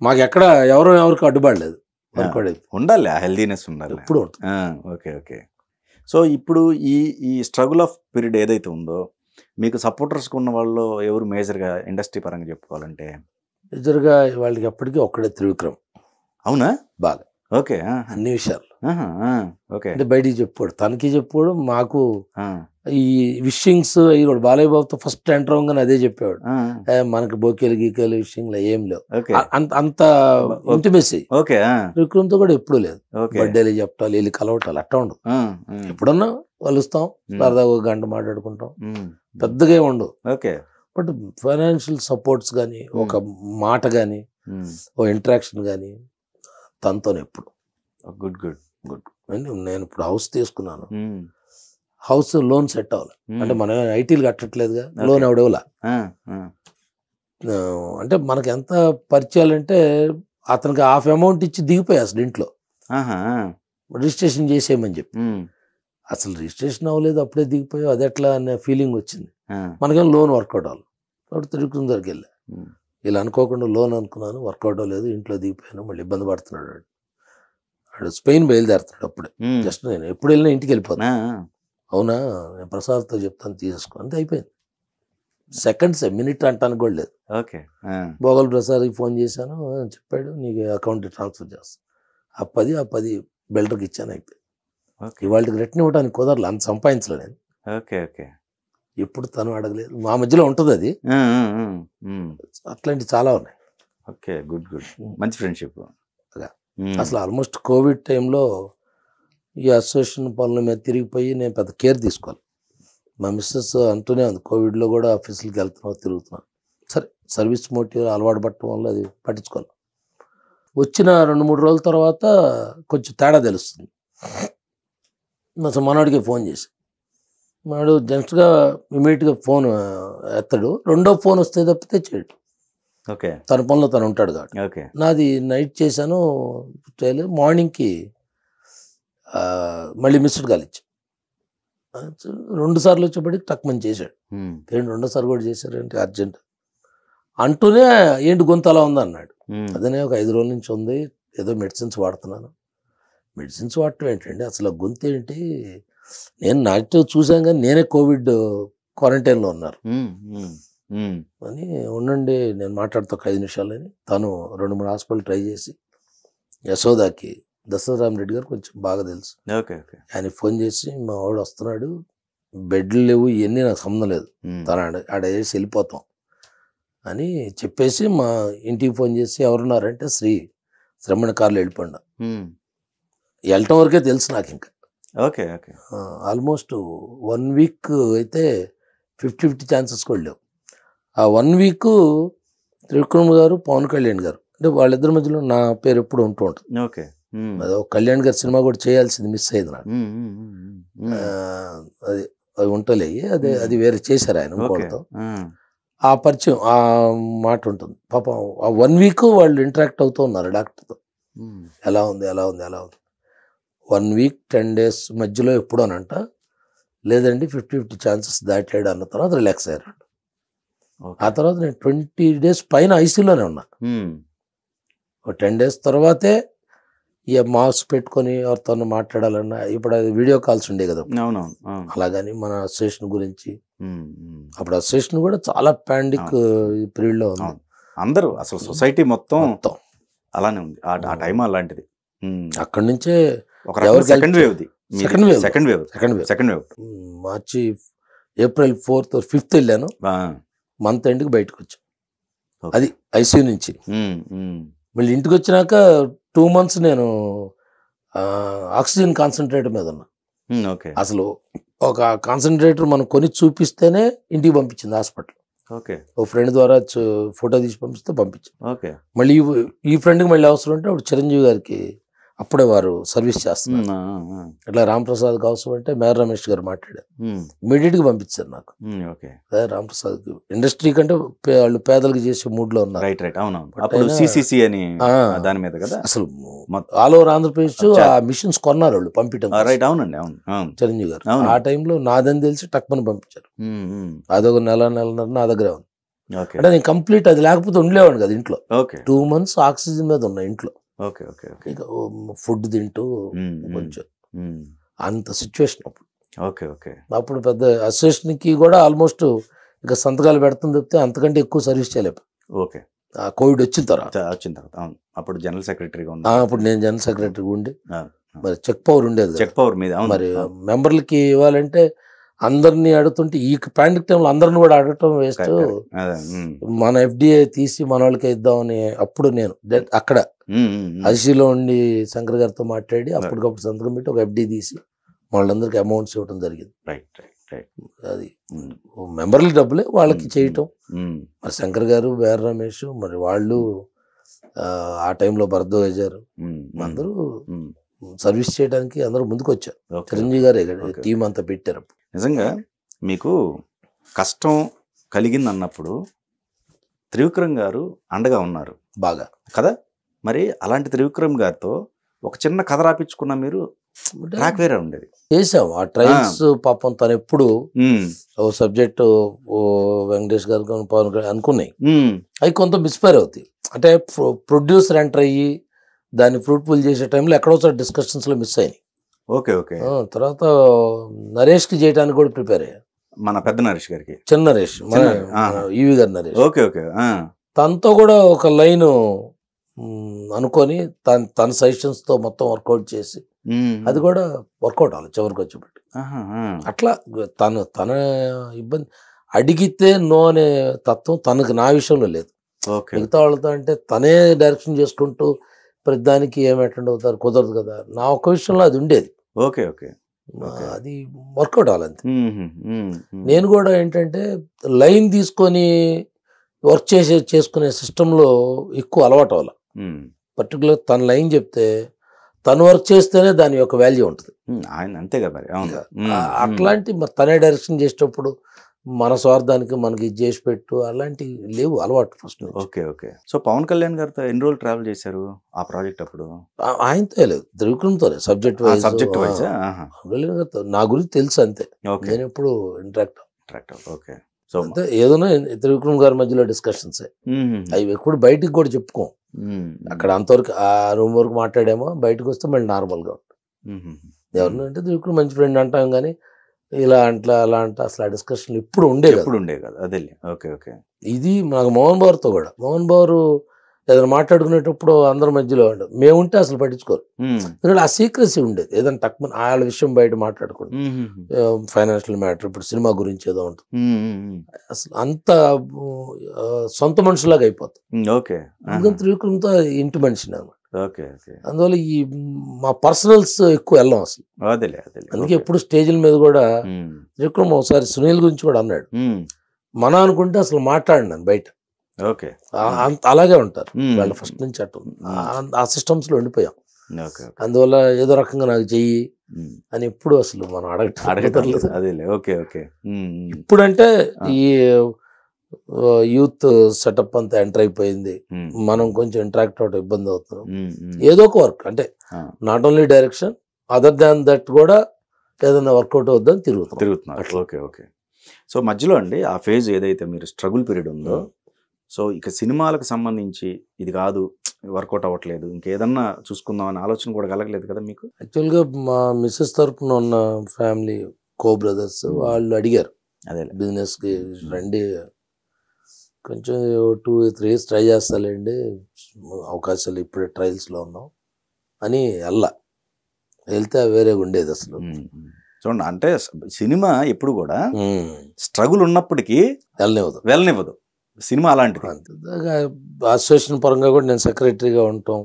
మాకు ఎక్కడ ఎవరు ఎవరికి అడ్డుపడలేదు ఉండాలి ఆ హెల్దీనెస్ ఉండాలి ఇప్పుడు ఓకే ఓకే సో ఇప్పుడు ఈ ఈ స్ట్రగుల్ ఆఫ్ పీరియడ్ ఏదైతే ఉందో మీకు సపోర్టర్స్కి ఉన్న వాళ్ళు ఎవరు మేజర్గా ఇండస్ట్రీ పరంగా చెప్పుకోవాలంటే మేజర్గా వాళ్ళకి ఎప్పటికీ ఒక్కడే త్రివిక్రమ్ అవునా బాగా ఓకే అన్ని విషయాలు ఓకే అంటే బయటికి చెప్పుకోడు తనకి చెప్పుకోడు మాకు ఈ విషింగ్స్ ఇది కూడా బాలయ్య బాబుతో ఫస్ట్ ఎంటర్ అవ్వగానే అదే చెప్పేవాడు మనకి బోకేలు గీకేలు విషింగ్లు ఏం లేవు అంత అంత ఇంటిమెసీ ఓకే తో కూడా ఎప్పుడు లేదు బర్త్డేలు చెప్పాలి వెళ్ళి కలవటాలు అట్టా ఉండు ఎప్పుడన్నా కలుస్తాం సరదాగా ఒక గంట మాట్లాడుకుంటాం పెద్దగా ఉండవు ఓకే బట్ ఫైనాన్షియల్ సపోర్ట్స్ కానీ ఒక మాట కానీ ఓ ఇంటరాక్షన్ కానీ తనతో ఎప్పుడు గుడ్ గుడ్ గుడ్ నేను ఇప్పుడు హౌస్ తీసుకున్నాను హౌస్ లోన్ సెట్ అవ్వాలి అంటే మనం ఐటీలు కట్టట్లేదుగా లోన్ ఎవడెవలా అంటే మనకి ఎంత పరిచయాలంటే అతనికి హాఫ్ అమౌంట్ ఇచ్చి అసలు ఇంట్లో రిజిస్ట్రేషన్ చేసేయమని చెప్పి అసలు రిజిస్ట్రేషన్ అవ్వలేదు అప్పుడే దిగిపోయావు అది ఎట్లా అనే ఫీలింగ్ వచ్చింది మనకేం లోన్ వర్కౌట్ అవ్వాలి కాబట్టి తిరుగుతుంది దగ్గరికి వెళ్ళా ఇలా అనుకోకుండా లోన్ అనుకున్నాను వర్కౌట్ లేదు ఇంట్లో దిగిపోయాను మళ్ళీ ఇబ్బంది పడుతున్నాడు వాడు వాడు స్పెయిన్ బయలుదేరుతున్నాడు అప్పుడే జస్ట్ నేను ఎప్పుడు వెళ్ళినా ఇంటికి వెళ్ళిపోతాను అవునా నేను ప్రసాద్తో చెప్తాను తీసేసుకో అంతే అయిపోయింది సెకండ్స్ మినిట్ అంటానికి కూడా లేదు ఓకే భోగల్ ప్రసాద్కి ఫోన్ చేశాను చెప్పాడు నీకు అకౌంట్ ట్రాన్స్ఫర్ చేస్తాను ఆ పది ఆ పది బిల్డర్కి ఇచ్చాను అయిపోయింది ఇవాళకి రిటర్న్ ఇవ్వడానికి కుదరలేదు అంత సంపాదించలేదు ఓకే ఓకే ఎప్పుడు తను అడగలేదు మా మధ్యలో ఉంటుంది అది అట్లాంటివి చాలా ఉన్నాయి ఓకే గుడ్ గుడ్ మంచి ఫ్రెండ్షిప్ అసలు ఆల్మోస్ట్ కోవిడ్ టైంలో ఈ అసోసియేషన్ పనుల మీద తిరిగిపోయి నేను పెద్ద కేర్ తీసుకోవాలి మా మిస్సెస్ అంటూనే ఉంది కోవిడ్లో కూడా ఆఫీసులకి వెళ్తున్నావు తిరుగుతున్నాను సరే సర్వీస్ మోటివ్ అలవాటు పట్టడం వల్ల అది పట్టించుకోవాలి వచ్చిన రెండు మూడు రోజుల తర్వాత కొంచెం తేడా తెలుస్తుంది మా మనవాడికి ఫోన్ చేసి వాడు జస్ట్గా ఇమీడియట్గా ఫోన్ ఎత్తాడు రెండో ఫోన్ వస్తే తప్పితే చేయడు ఓకే తన పనిలో తను ఉంటాడు కాబట్టి ఓకే నాది నైట్ చేశాను చేయలేదు మార్నింగ్కి మళ్ళీ మిస్డ్ కాల్ ఇచ్చాను రెండు సార్లు వచ్చేప్పటికి టక్మని చేశాడు ఏంటి రెండోసారి కూడా ఏంటి అర్జెంట్ అంటూనే ఏంటి గొంతు అలా ఉంది అన్నాడు అదనే ఒక ఐదు రోజుల నుంచి ఉంది ఏదో మెడిసిన్స్ వాడుతున్నాను మెడిసిన్స్ వాడటం ఏంటండి అసలు గొంతు ఏంటి నేను నాటి చూసాం కానీ నేనే కోవిడ్ క్వారంటైన్లో ఉన్నారు అని ఉండండి నేను మాట్లాడుతా ఒక ఐదు నిమిషాలని తను రెండు మూడు హాస్పిటల్ ట్రై చేసి యశోదాకి దశరథరామ్ రెడ్డి గారు కొంచెం బాగా తెలుసు ఓకే ఓకే ఆయన ఫోన్ చేసి మా వాడు వస్తున్నాడు బెడ్లు లేవు ఇవన్నీ నాకు సంబంధం లేదు తన ఆడ చేసి వెళ్ళిపోతాం అని చెప్పేసి మా ఇంటికి ఫోన్ చేసి ఎవరున్నారంటే శ్రీ శ్రమణ కార్లు వెళ్ళిపోండి వెళ్ళటం వరకే తెలుసు నాకు ఇంకా okay okay almost one week అయితే ఫిఫ్టీ ఫిఫ్టీ ఛాన్సెస్ కూడా లేవు ఆ వన్ వీక్ త్రివిక్రమ్ గారు పవన్ కళ్యాణ్ గారు అంటే వాళ్ళిద్దరి మధ్యలో నా పేరు ఎప్పుడు ఉంటూ ఉంటుంది ఓకే అదో కళ్యాణ్ గారి సినిమా కూడా చేయాల్సింది మిస్ అయింది నాకు అది అవి ఉంటలే అదే అది వేరే చేశారు ఆయన ఇంకోటితో ఆ పరిచయం ఆ మాట ఉంటుంది పాపం ఆ వన్ వీక్ వాళ్ళు ఇంటరాక్ట్ అవుతూ ఉన్నారు డాక్టర్తో ఎలా ఉంది ఎలా ఉంది ఎలా ఉంది వన్ వీక్ టెన్ డేస్ మధ్యలో అనంట లేదండి ఫిఫ్టీ ఫిఫ్టీ ఛాన్సెస్ దాటాడు అన్న తర్వాత రిలాక్స్ అయ్యాడు ఆ తర్వాత నేను ట్వంటీ డేస్ పైన ఐసీలోనే ఉన్నా ఒక టెన్ డేస్ తర్వాతే ఇక మాస్క్ పెట్టుకొని ఎవరితో మాట్లాడాలన్నా ఇప్పుడు అది వీడియో కాల్స్ ఉండే కదా అలాగని మన సెషన్ గురించి అప్పుడు ఆ కూడా చాలా పాండిక్ పీరియడ్ లో ఉంది అందరూ అసలు సొసైటీ మొత్తం అలానే ఉంది ఆ టైం అలాంటిది అక్కడి నుంచే ఒక second second second second second March April fourth fifth వెళ్ళాను మంత్ ఎండ్కి బయటకు వచ్చాను అది ఐసీయూ నుంచి మళ్ళీ ఇంటికి వచ్చినాక టూ మంత్స్ నేను ఆక్సిజన్ కాన్సన్ట్రేటర్ మీద ఉన్నా ఓకే అసలు ఒక కాన్సన్ట్రేటర్ మనం కొని చూపిస్తేనే ఇంటికి పంపించింది హాస్పిటల్ ఓకే ఓ ఫ్రెండ్ ద్వారా ఫోటో తీసి పంపిస్తే పంపించాను ఓకే మళ్ళీ ఈ ఫ్రెండ్కి మళ్ళీ అవసరం ఉంటే చిరంజీవి గారికి అప్పుడే వారు సర్వీస్ చేస్తున్నారు ఇట్లా రాంప్రసాద్కి అవసరం అంటే మేర రమేష్ గారు మాట్లాడారు గా పంపించారు నాకు రాంప్రసాద్కి ఇండస్ట్రీ కంటే వాళ్ళు పేదలకు చేసే మూడ్ లో ఉన్నారు రైట్ రైట్ అవును అని దాని మీద కదా అసలు ఆల్ ఓవర్ ఆంధ్రప్రదేశ్ ఆ మిషన్స్ కొన్నారు వాళ్ళు పంపించడం రైట్ అవును చిరంజీవి గారు ఆ టైంలో నాదని తెలిసి టక్మని పంపించారు అదొక నెల నెలన్నర నా దగ్గరే ఉంది అంటే నేను కంప్లీట్ అది లేకపోతే ఉండలేవాడు కదా ఇంట్లో టూ మంత్స్ ఆక్సిజన్ మీద ఉన్నాయి ఇంట్లో ఓకే ఓకే ఓకే ఇక ఫుడ్ తింటూ కొంచెం అంత సిచ్యువేషన్ అప్పుడు ఓకే ఓకే అప్పుడు పెద్ద అసోసియేషన్కి కూడా ఆల్మోస్ట్ ఇక సంతకాలు పెడుతుంది చెప్తే అంతకంటే ఎక్కువ సర్వీస్ చేయలేదు ఓకే కోవిడ్ వచ్చిన తర్వాత వచ్చిన తర్వాత అవును అప్పుడు జనరల్ సెక్రటరీగా ఉన్నా అప్పుడు నేను జనరల్ సెక్రటరీగా ఉండి మరి చెక్ పవర్ ఉండేది చెక్ పవర్ మీద మరి మెంబర్లకి ఇవ్వాలంటే అందరినీ ఆడుతుంటే ఈ పాండిక్ టైంలో అందరిని కూడా ఆడటం వేస్ట్ మన ఎఫ్డీఏ తీసి మన వాళ్ళకే ఇద్దామని అప్పుడు నేను అక్కడ అసిలో ఉండి శంకర్ గారితో మాట్లాడి అప్పటికప్పుడు సంతకం పెట్టి ఒక ఎఫ్డి తీసి వాళ్ళందరికీ అమౌంట్స్ ఇవ్వడం జరిగింది అది మెంబర్ల డబ్బులే వాళ్ళకి చేయటం మరి శంకర్ గారు బేర్ రమేష్ మరి వాళ్ళు ఆ టైంలో భరద్వాజ్ గారు అందరూ సర్వీస్ చేయడానికి అందరూ ముందుకు వచ్చారు చిరంజీవి గారు టీం అంతా పెట్టారు నిజంగా మీకు కష్టం కలిగింది అన్నప్పుడు త్రివిక్రమ్ గారు అండగా ఉన్నారు బాగా కదా మరి అలాంటి త్రివిక్రమ్ గారితో ఒక చిన్న కథ రాపించుకున్న మీరు ట్రాక్ వేరే ఉండేది చేసాం ఆ ట్రైల్స్ పాపం తను ఎప్పుడు ఓ సబ్జెక్ట్ వెంకటేష్ గారు పవన్ అనుకున్నాయి అవి కొంత మిస్ఫైర్ అవుతాయి అంటే ప్రొడ్యూసర్ ఎంటర్ అయ్యి దాన్ని ఫ్రూట్ఫుల్ చేసే టైంలో ఎక్కడోసారి డిస్కషన్స్లో మిస్ అయినాయి ఓకే ఓకే తర్వాత నరేష్ కి చేయడానికి కూడా ప్రిపేర్ అయ్యా మన పెద్ద నరేష్ గారికి చిన్న నరేష్ ఈవి గారు నరేష్ ఓకే ఓకే తనతో కూడా ఒక లైన్ అనుకొని తన తన సజెషన్స్ తో మొత్తం వర్కౌట్ చేసి అది కూడా వర్కౌట్ అవ్వాలి చివరికి వచ్చేపట్టి అట్లా తను తన ఇబ్బంది అడిగితే నో అనే తత్వం తనకు నా విషయంలో లేదు మిగతా వాళ్ళతో అంటే తనే డైరెక్షన్ చేసుకుంటూ ప్రతిదానికి ఏమి అటెండ్ అవుతారు కుదరదు కదా నా ఒక్క విషయంలో అది ఉండేది ఓకే ఓకే అది వర్కౌట్ అవ్వాలంతే నేను కూడా ఏంటంటే లైన్ తీసుకొని వర్క్ చేసే చేసుకునే సిస్టంలో ఎక్కువ అలవాటు అవ్వాలి పర్టికులర్ తన లైన్ చెప్తే తను వర్క్ చేస్తేనే దాని యొక్క వాల్యూ ఉంటుంది ఆయన అంతే కదా మరి అట్లాంటి మరి తనే డైరెక్షన్ చేసేటప్పుడు మన స్వార్థానికి మనకి ఇది చేసి పెట్టు అలాంటివి లేవు అలవాటు first okay okay so Pawan Kalyan గారితో ఎన్ని రోజులు ట్రావెల్ చేశారు ఆ ప్రాజెక్ట్ అప్పుడు ఆయనతో లేదు లేదు subject wise subject wise Kalyan గారితో నా గురించి తెలుసు అంతే నేను ఎప్పుడు ఇంటరాక్ట్ ఇంటరాక్ట్ ఓకే సో అంటే ఏదైనా త్రివిక్రమ్ గారి మధ్యలో డిస్కషన్స్ అవి ఎప్పుడు బయటికి కూడా చెప్పుకోం అక్కడ అంతవరకు ఆ రూమ్ వరకు మాట్లాడేమో బయటకు వస్తే మళ్ళీ నార్మల్గా ఉంటుంది ఎవరిని అంటే త్రివిక్రమ్ మంచి ఫ్రెండ్ అంటాం కానీ ఇలా అంట్లా అలా అసలు ఆ డిస్కషన్లు ఇప్పుడు ఉండేది ఇప్పుడు ఉండే కదా అదే ఓకే ఓకే ఇది నాకు మోహన్ బాబుతో కూడా మోహన్ బాబు ఏదైనా మాట్లాడుకునేటప్పుడు అందరి మధ్యలో ఉండదు మేముంటే అసలు పట్టించుకోరు ఎందుకంటే ఆ సీక్రసీ ఉండేది ఏదైనా తక్కువ ఆయన విషయం బయట మాట్లాడుకుంటాం ఫైనాన్షియల్ మ్యాటర్ ఇప్పుడు సినిమా గురించి ఏదో ఉంటుంది అసలు అంత సొంత మనుషులాగా అయిపోతుంది ఓకే ఎందుకంటే త్రివిక్రమ్తో ఇంటి మనిషిని అందువల్ల ఈ మా పర్సనల్స్ ఎక్కువ వెళ్ళాం అసలు అదేలే అందుకే ఎప్పుడు స్టేజ్ల మీద కూడా విక్రమ్ ఒకసారి సునీల్ గురించి కూడా అన్నాడు మన అనుకుంటే అసలు మాట్లాడినాను బయట ఓకే అలాగే ఉంటారు వాళ్ళు ఫస్ట్ నుంచి అటు ఆ సిస్టమ్స్ లో ఉండిపోయాం అందువల్ల ఏదో రకంగా నాకు చెయ్యి అని ఎప్పుడు అసలు మనం అడగటం అడగటం లేదు అదేలే ఓకే ఓకే ఇప్పుడంటే ఈ యూత్ సెటప్ అంతా ఎంటర్ అయిపోయింది మనం కొంచెం ఇంటరాక్ట్ అవడం ఇబ్బంది అవుతున్నాం ఏదో ఒక వర్క్ అంటే not only direction other than that కూడా ఏదైనా వర్కౌట్ తిరుగుతుంది తిరుగుతున్నాం తిరుగుతున్నారు ఓకే ఓకే సో మధ్యలో అండి ఆ ఫేజ్ ఏదైతే మీరు స్ట్రగుల్ పీరియడ్ ఉందో సో ఇక సినిమాలకు సంబంధించి ఇది కాదు వర్కౌట్ అవ్వట్లేదు ఇంకేదన్నా చూసుకుందాం అనే ఆలోచన కూడా కలగలేదు కదా మీకు యాక్చువల్గా మా మిస్సెస్ తరఫున ఉన్న ఫ్యామిలీ కో బ్రదర్స్ వాళ్ళు అడిగారు అదే బిజినెస్కి రండి కొంచెం టూ త్రీ ఇయర్స్ ట్రై చేస్తాలేండి అవకాశాలు ఇప్పుడే ట్రయల్స్లో ఉన్నాం అని అల్లా వెళ్తే వేరే ఉండేది అసలు చూడండి అంటే సినిమా ఎప్పుడు కూడా స్ట్రగుల్ ఉన్నప్పటికీ వెళ్ళనివ్వదు వెళ్ళనివ్వదు సినిమా అలాంటిది అసోసియేషన్ పరంగా కూడా నేను సెక్రటరీగా ఉంటాం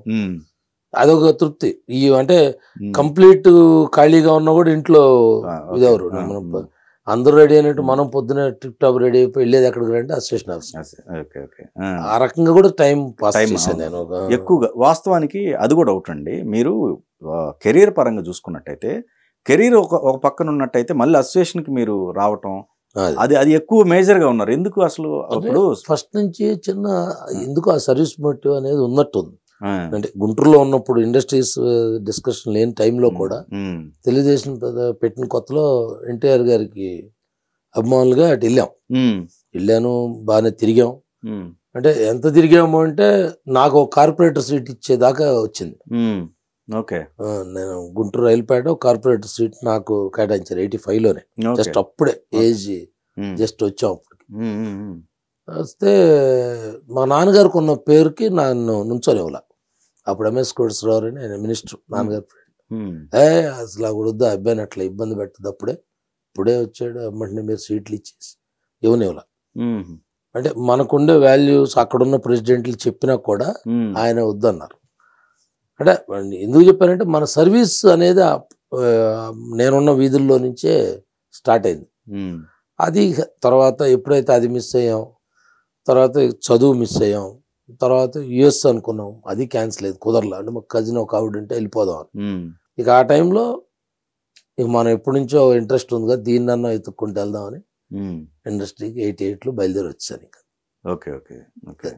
అదొక తృప్తి ఈ అంటే కంప్లీట్ ఖాళీగా ఉన్నా కూడా ఇంట్లో ఇదెవరు అందరూ రెడీ అయినట్టు మనం పొద్దున టిప్ టాప్ రెడీ అయిపోయి వెళ్ళేది ఎక్కడికి రండి అసోసియేషన్ ఆఫీస్ ఆ రకంగా కూడా టైం పాస్ చేశాను నేను ఎక్కువగా వాస్తవానికి అది కూడా ఒకటి అండి మీరు కెరీర్ పరంగా చూసుకున్నట్టయితే కెరీర్ ఒక ఒక పక్కన ఉన్నట్టయితే మళ్ళీ అసోసియేషన్కి మీరు రావటం అది అది ఎక్కువ మేజర్గా ఉన్నారు ఎందుకు అసలు అప్పుడు ఫస్ట్ నుంచి చిన్న ఎందుకు ఆ సర్వీస్ మోటివ్ అనేది ఉన్నట్టుంది అంటే గుంటూరులో ఉన్నప్పుడు ఇండస్ట్రీస్ డిస్కషన్ లేని టైంలో కూడా తెలుగుదేశం పెట్టిన కొత్తలో ఎన్టీఆర్ గారికి అభిమానులుగా అటు వెళ్ళాం వెళ్ళాను బాగానే తిరిగాం అంటే ఎంత తిరిగాము అంటే నాకు కార్పొరేటర్ సీట్ ఇచ్చేదాకా వచ్చింది ఓకే నేను గుంటూరు రైల్పేట కార్పొరేటర్ సీట్ నాకు కేటాయించారు ఎయిటీ ఫైవ్ లోనే జస్ట్ అప్పుడే ఏజ్ జస్ట్ వచ్చాం అప్పటికి వస్తే మా నాన్నగారికి ఉన్న పేరుకి నన్ను నుంచోలేవులా అప్పుడు ఎంఎస్ కోటేశ్వరరావు అని ఆయన మినిస్టర్ hmm. నాన్నగారు ఫ్రెండ్ hmm. ఏ అసలు వద్దు అబ్బాయిని అట్లా ఇబ్బంది పెట్టదు అప్పుడే ఇప్పుడే వచ్చాడు అమ్మంటే మీరు సీట్లు ఇచ్చేసి ఇవ్వనివ్వలా hmm. అంటే మనకుండే వాల్యూస్ అక్కడున్న ప్రెసిడెంట్లు చెప్పినా కూడా ఆయన వద్దన్నారు అంటే ఎందుకు చెప్పారంటే మన సర్వీస్ అనేది నేనున్న వీధుల్లో నుంచే స్టార్ట్ అయింది అది తర్వాత ఎప్పుడైతే అది మిస్ అయ్యాం తర్వాత చదువు మిస్ అయ్యాం తర్వాత యుఎస్ అనుకున్నాం అది క్యాన్సిల్ అయింది కుదరలా అంటే మాకు కజిన్ ఒక ఆవిడ ఉంటే వెళ్ళిపోదాం అని ఇక ఆ టైంలో ఇక మనం ఎప్పటి నుంచో ఇంట్రెస్ట్ ఉంది కదా అన్న ఎత్తుక్కుంటూ వెళ్దామని ఇండస్ట్రీకి ఎయిటీ ఎయిట్లో బయలుదేరి వచ్చాను ఇంకా ఓకే ఓకే ఓకే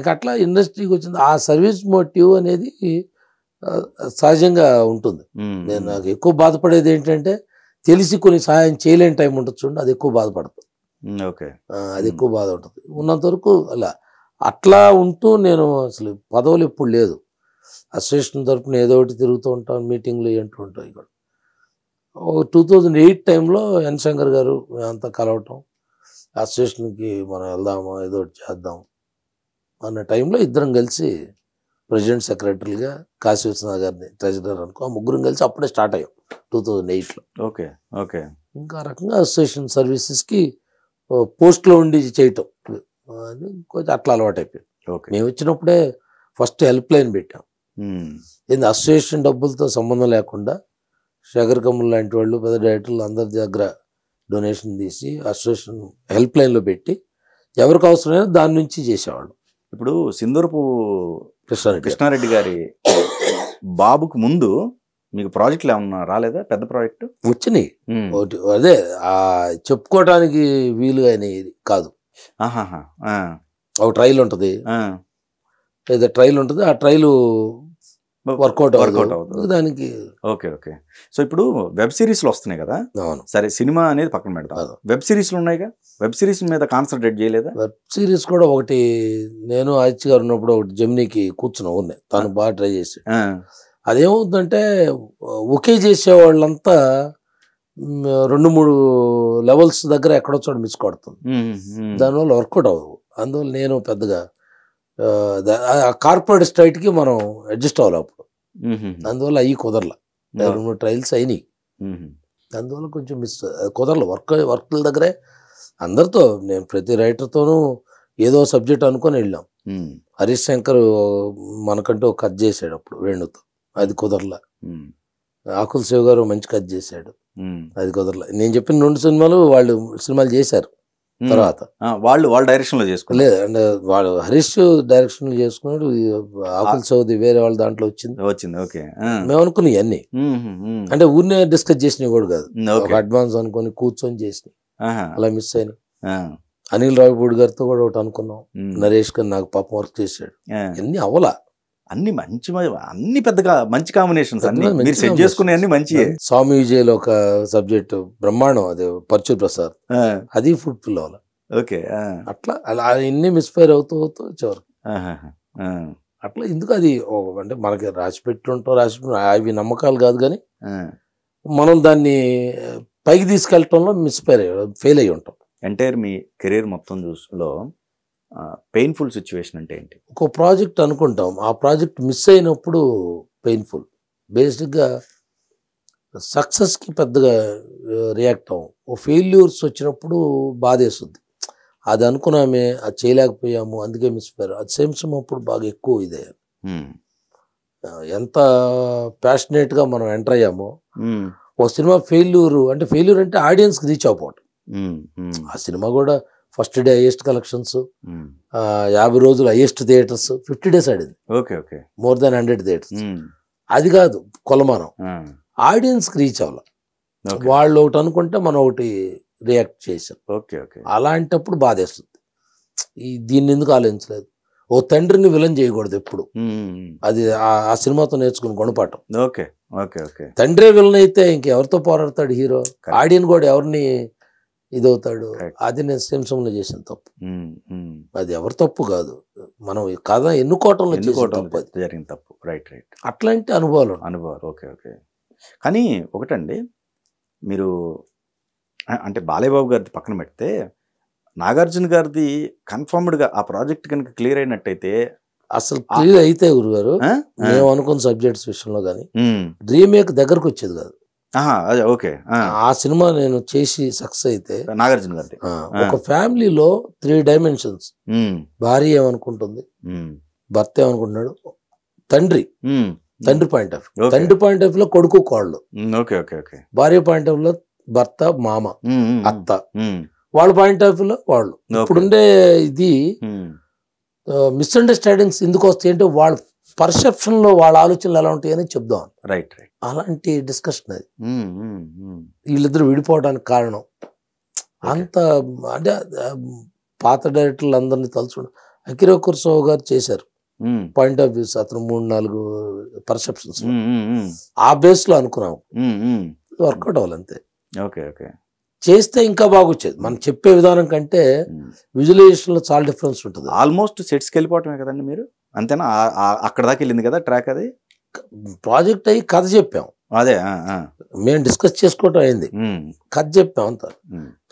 ఇక అట్లా ఇండస్ట్రీకి వచ్చింది ఆ సర్వీస్ మోటివ్ అనేది సహజంగా ఉంటుంది నేను నాకు ఎక్కువ బాధపడేది ఏంటంటే తెలిసి కొన్ని సహాయం చేయలేని టైం ఉండొచ్చు అది ఎక్కువ బాధపడుతుంది ఓకే అది ఎక్కువ బాధ ఉంటుంది ఉన్నంత వరకు అలా అట్లా ఉంటూ నేను అసలు పదవులు ఎప్పుడు లేదు అసోసియేషన్ తరఫున ఏదో ఒకటి తిరుగుతూ ఉంటాం మీటింగ్లు ఏంటూ ఉంటాం ఇక్కడ ఒక టూ థౌజండ్ ఎయిట్ టైంలో ఎన్ శంకర్ గారు మేమంతా కలవటం అసోసియేషన్కి మనం వెళ్దాము ఏదో ఒకటి చేద్దాం అన్న టైంలో ఇద్దరం కలిసి ప్రెసిడెంట్ సెక్రటరీగా కాశీ విశ్వనాథ్ గారిని ట్రెజరర్ అనుకో ఆ ముగ్గురం కలిసి అప్పుడే స్టార్ట్ అయ్యాం టూ థౌజండ్ ఎయిట్లో ఓకే ఓకే ఇంకా రకంగా అసోసియేషన్ సర్వీసెస్కి పోస్ట్లో ఉండి చేయటం అది కొంచెం అట్లా అలవాటు అయిపోయింది మేము వచ్చినప్పుడే ఫస్ట్ హెల్ప్ లైన్ పెట్టాం ఏంది అసోసియేషన్ డబ్బులతో సంబంధం లేకుండా శేఖర్ కమ్ముల్ లాంటి వాళ్ళు పెద్ద డైరెక్టర్లు అందరి దగ్గర డొనేషన్ తీసి అసోసియేషన్ హెల్ప్ లైన్లో పెట్టి ఎవరికి అవసరమైనా దాని నుంచి చేసేవాళ్ళు ఇప్పుడు సింధూరపు కృష్ణారెడ్డి కృష్ణారెడ్డి గారి బాబుకు ముందు మీకు ప్రాజెక్టులు ఏమన్నా రాలేదా పెద్ద ప్రాజెక్టు వచ్చినాయి ఒకటి అదే చెప్పుకోవటానికి వీలుగా అనేది కాదు ఒక ట్రైల్ ఉంటుంది ఏదో ట్రైల్ ఉంటుంది ఆ ట్రైల్ వర్కౌట్ వర్కౌట్ అవుతుంది దానికి ఓకే ఓకే సో ఇప్పుడు వెబ్ సిరీస్లు వస్తున్నాయి కదా అవును సరే సినిమా అనేది పక్కన పెడతా వెబ్ సిరీస్లు ఉన్నాయిగా వెబ్ సిరీస్ మీద కాన్సన్ట్రేట్ చేయలేదా వెబ్ సిరీస్ కూడా ఒకటి నేను ఆదిత్య గారు ఉన్నప్పుడు ఒకటి జమ్నీకి కూర్చున్నా ఉన్నాయి తను బాగా ట్రై చేసి అదేమవుతుందంటే ఒకే చేసే వాళ్ళంతా రెండు మూడు లెవెల్స్ దగ్గర ఎక్కడో చోట మిస్ కొడుతుంది దానివల్ల వర్కౌట్ అవ్వదు అందువల్ల నేను పెద్దగా కార్పొరేట్ స్ట్రైట్కి మనం అడ్జస్ట్ అవ్వాలి అప్పుడు అందువల్ల అవి కుదరల రెండు మూడు ట్రయల్స్ అయినాయి అందువల్ల కొంచెం మిస్ కుదరల వర్క్ వర్క్ల దగ్గరే అందరితో నేను ప్రతి రైటర్తోనూ ఏదో సబ్జెక్ట్ అనుకొని వెళ్ళాం హరీష్ శంకర్ మనకంటూ కట్ చేసాడు అప్పుడు వేణుతో అది కుదరల ఆకుల్ శివ గారు మంచి కట్ చేశాడు అది కుదరలే నేను చెప్పిన రెండు సినిమాలు వాళ్ళు సినిమాలు చేశారు తర్వాత వాళ్ళు వాళ్ళ లో చేసుకో లేదు అండ్ వాళ్ళు హరీష్ డైరెక్షన్ చేసుకున్నాడు ఆకుల్ సౌది వేరే వాళ్ళ దాంట్లో వచ్చింది వచ్చింది ఓకే మేము అనుకున్నాయి అన్ని అంటే ఊరినే డిస్కస్ చేసినవి కూడా కాదు ఒక అడ్వాన్స్ అనుకొని కూర్చొని చేసినాయి అలా మిస్ అయిన అనిల్ రావిపూడి గారితో కూడా ఒకటి అనుకున్నాం నరేష్ గారు నాకు పాపం వర్క్ చేశాడు అన్ని అవలా అన్ని మంచి అన్ని పెద్దగా మంచి కాంబినేషన్స్ అన్ని మీరు సెట్ చేసుకునే అన్ని మంచి స్వామి లో ఒక సబ్జెక్ట్ బ్రహ్మాండం అది పర్చు ప్రసాద్ అది ఫుడ్ ఫిల్ అవ్వాలి ఓకే అట్లా అలా ఎన్ని మిస్ఫైర్ అవుతూ అవుతూ వచ్చేవారు అట్లా ఎందుకు అది అంటే మనకి రాసి పెట్టుంటాం రాసి అవి నమ్మకాలు కాదు కానీ మనం దాన్ని పైకి తీసుకెళ్ళటంలో మిస్ఫైర్ ఫెయిల్ అయ్యి ఉంటాం ఎంటైర్ మీ కెరీర్ మొత్తం చూసులో పెయిన్ఫుల్ సిచ్యువేషన్ అంటే ఏంటి ఒక ప్రాజెక్ట్ అనుకుంటాం ఆ ప్రాజెక్ట్ మిస్ అయినప్పుడు పెయిన్ఫుల్ బేసిక్గా సక్సెస్కి పెద్దగా రియాక్ట్ అవ్వం ఓ ఫెయిల్యూర్స్ వచ్చినప్పుడు బాధేస్తుంది అది అనుకున్నామే అది చేయలేకపోయాము అందుకే మిస్ అయ్యారు అది సేమ్సమ్ అప్పుడు బాగా ఎక్కువ ఇదే hmm. ఎంత ప్యాషనేట్గా మనం ఎంటర్ అయ్యామో hmm. ఓ సినిమా ఫెయిల్యూర్ అంటే ఫెయిల్యూర్ అంటే ఆడియన్స్కి రీచ్ అవ్వటం ఆ సినిమా కూడా first day highest collections hmm. యాభై రోజులు హైయెస్ట్ థియేటర్స్ ఫిఫ్టీ డేస్ ఆడింది okay okay more than hundred theatres hmm. అది కాదు కొలమానం hmm. ఆడియన్స్ రీచ్ అవ్వాలి వాళ్ళు ఒకటి అనుకుంటే మనం ఒకటి రియాక్ట్ చేశాం ఓకే ఓకే అలాంటప్పుడు బాధేస్తుంది ఈ దీన్ని ఎందుకు ఆలోచించలేదు ఓ తండ్రిని విలన్ చేయకూడదు ఎప్పుడు అది ఆ సినిమాతో నేర్చుకుని గుణపాఠం ఓకే ఓకే ఓకే తండ్రే విలన్ అయితే ఇంకెవరితో పోరాడతాడు హీరో ఆడియన్ కూడా ఎవరిని ఇదవుతాడు అది నేను సింసంలో చేసిన తప్పు అది ఎవరి తప్పు కాదు మనం కథ ఎన్ని ఎన్నుకోవటం జరిగిన తప్పు రైట్ రైట్ అట్లాంటి అనుభవాలు అనుభవాలు ఓకే ఓకే కానీ ఒకటండి మీరు అంటే బాలయ్యబాబు గారిది పక్కన పెడితే నాగార్జున గారిది కన్ఫర్మ్డ్గా ఆ ప్రాజెక్ట్ కనుక క్లియర్ అయినట్టయితే అసలు క్లియర్ అయితే గురుగారు మేము అనుకున్న సబ్జెక్ట్స్ విషయంలో కానీ మేక్ దగ్గరకు వచ్చేది కాదు అదే ఓకే ఆ సినిమా నేను చేసి సక్సెస్ అయితే నాగార్జున గారి ఒక ఫ్యామిలీలో త్రీ డైమెన్షన్స్ భార్య ఏమనుకుంటుంది భర్త ఏమనుకుంటున్నాడు తండ్రి తండ్రి పాయింట్ ఆఫ్ తండ్రి పాయింట్ ఆఫ్ లో కొడుకు కోళ్ళు భార్య పాయింట్ ఆఫ్ లో భర్త మామ అత్త వాళ్ళ పాయింట్ ఆఫ్ లో వాళ్ళు ఇప్పుడుండే ఇది మిస్అండర్స్టాండింగ్స్ ఎందుకు వస్తాయి అంటే వాళ్ళ పర్సెప్షన్లో వాళ్ళ ఆలోచనలు ఎలా ఉంటాయని చెప్దాం రైట్ రైట్ అలాంటి డిస్కషన్ అది వీళ్ళిద్దరు విడిపోవడానికి కారణం అంత అంటే పాత డైరెక్టర్లు అందరినీ తలుచుకుని అకిరో కుర్సో గారు చేశారు పాయింట్ ఆఫ్ వ్యూస్ అతను మూడు నాలుగు పర్సెప్షన్స్ ఆ బేస్ లో అనుకున్నాం వర్కౌట్ అవ్వాలి అంతే ఓకే ఓకే చేస్తే ఇంకా బాగొచ్చేది మనం చెప్పే విధానం కంటే విజువలైజేషన్ లో చాలా డిఫరెన్స్ ఉంటుంది ఆల్మోస్ట్ సెట్స్కి వెళ్ళిపోవటమే కదండి మీరు అంతేనా అక్కడ దాకా వెళ్ళింది కదా ట్రాక్ అది ప్రాజెక్ట్ అయ్యి కథ చెప్పాం అదే మేము డిస్కస్ చేసుకోవటం అయింది కథ చెప్పాం అంత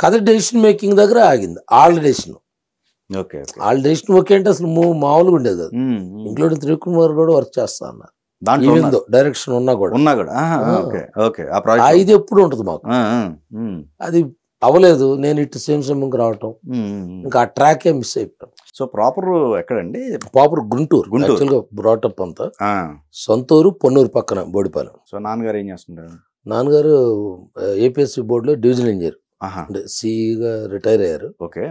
కథ డెసిషన్ మేకింగ్ దగ్గర ఆగింది all decision okay all decision okay అంటే అసలు మామూలుగా ఉండేది కదా ఇంక్లూడింగ్ త్రికుమార్ కూడా వర్క్ చేస్తా అన్నారు దాంట్లో డైరెక్షన్ ఉన్నా కూడా ఉన్నా కూడా ఇది ఎప్పుడు ఉంటుంది మాకు అది అవ్వలేదు నేను ఇటు సేమ్ సేమ్ రావటం ఇంకా ఆ ట్రాకే మిస్ అయిపోయాం సో ప్రాపర్ ఎక్కడండి ప్రాపర్ గుంటూరు గుంటూరు బ్రాటప్ అంతా సొంతూరు పొన్నూరు పక్కన బోడిపాలెం సో నాన్నగారు ఏం చేస్తుంటారు నాన్నగారు ఏపీఎస్సి బోర్డులో డివిజనల్ ఇంజనీర్ అంటే సిఈగా రిటైర్ అయ్యారు ఓకే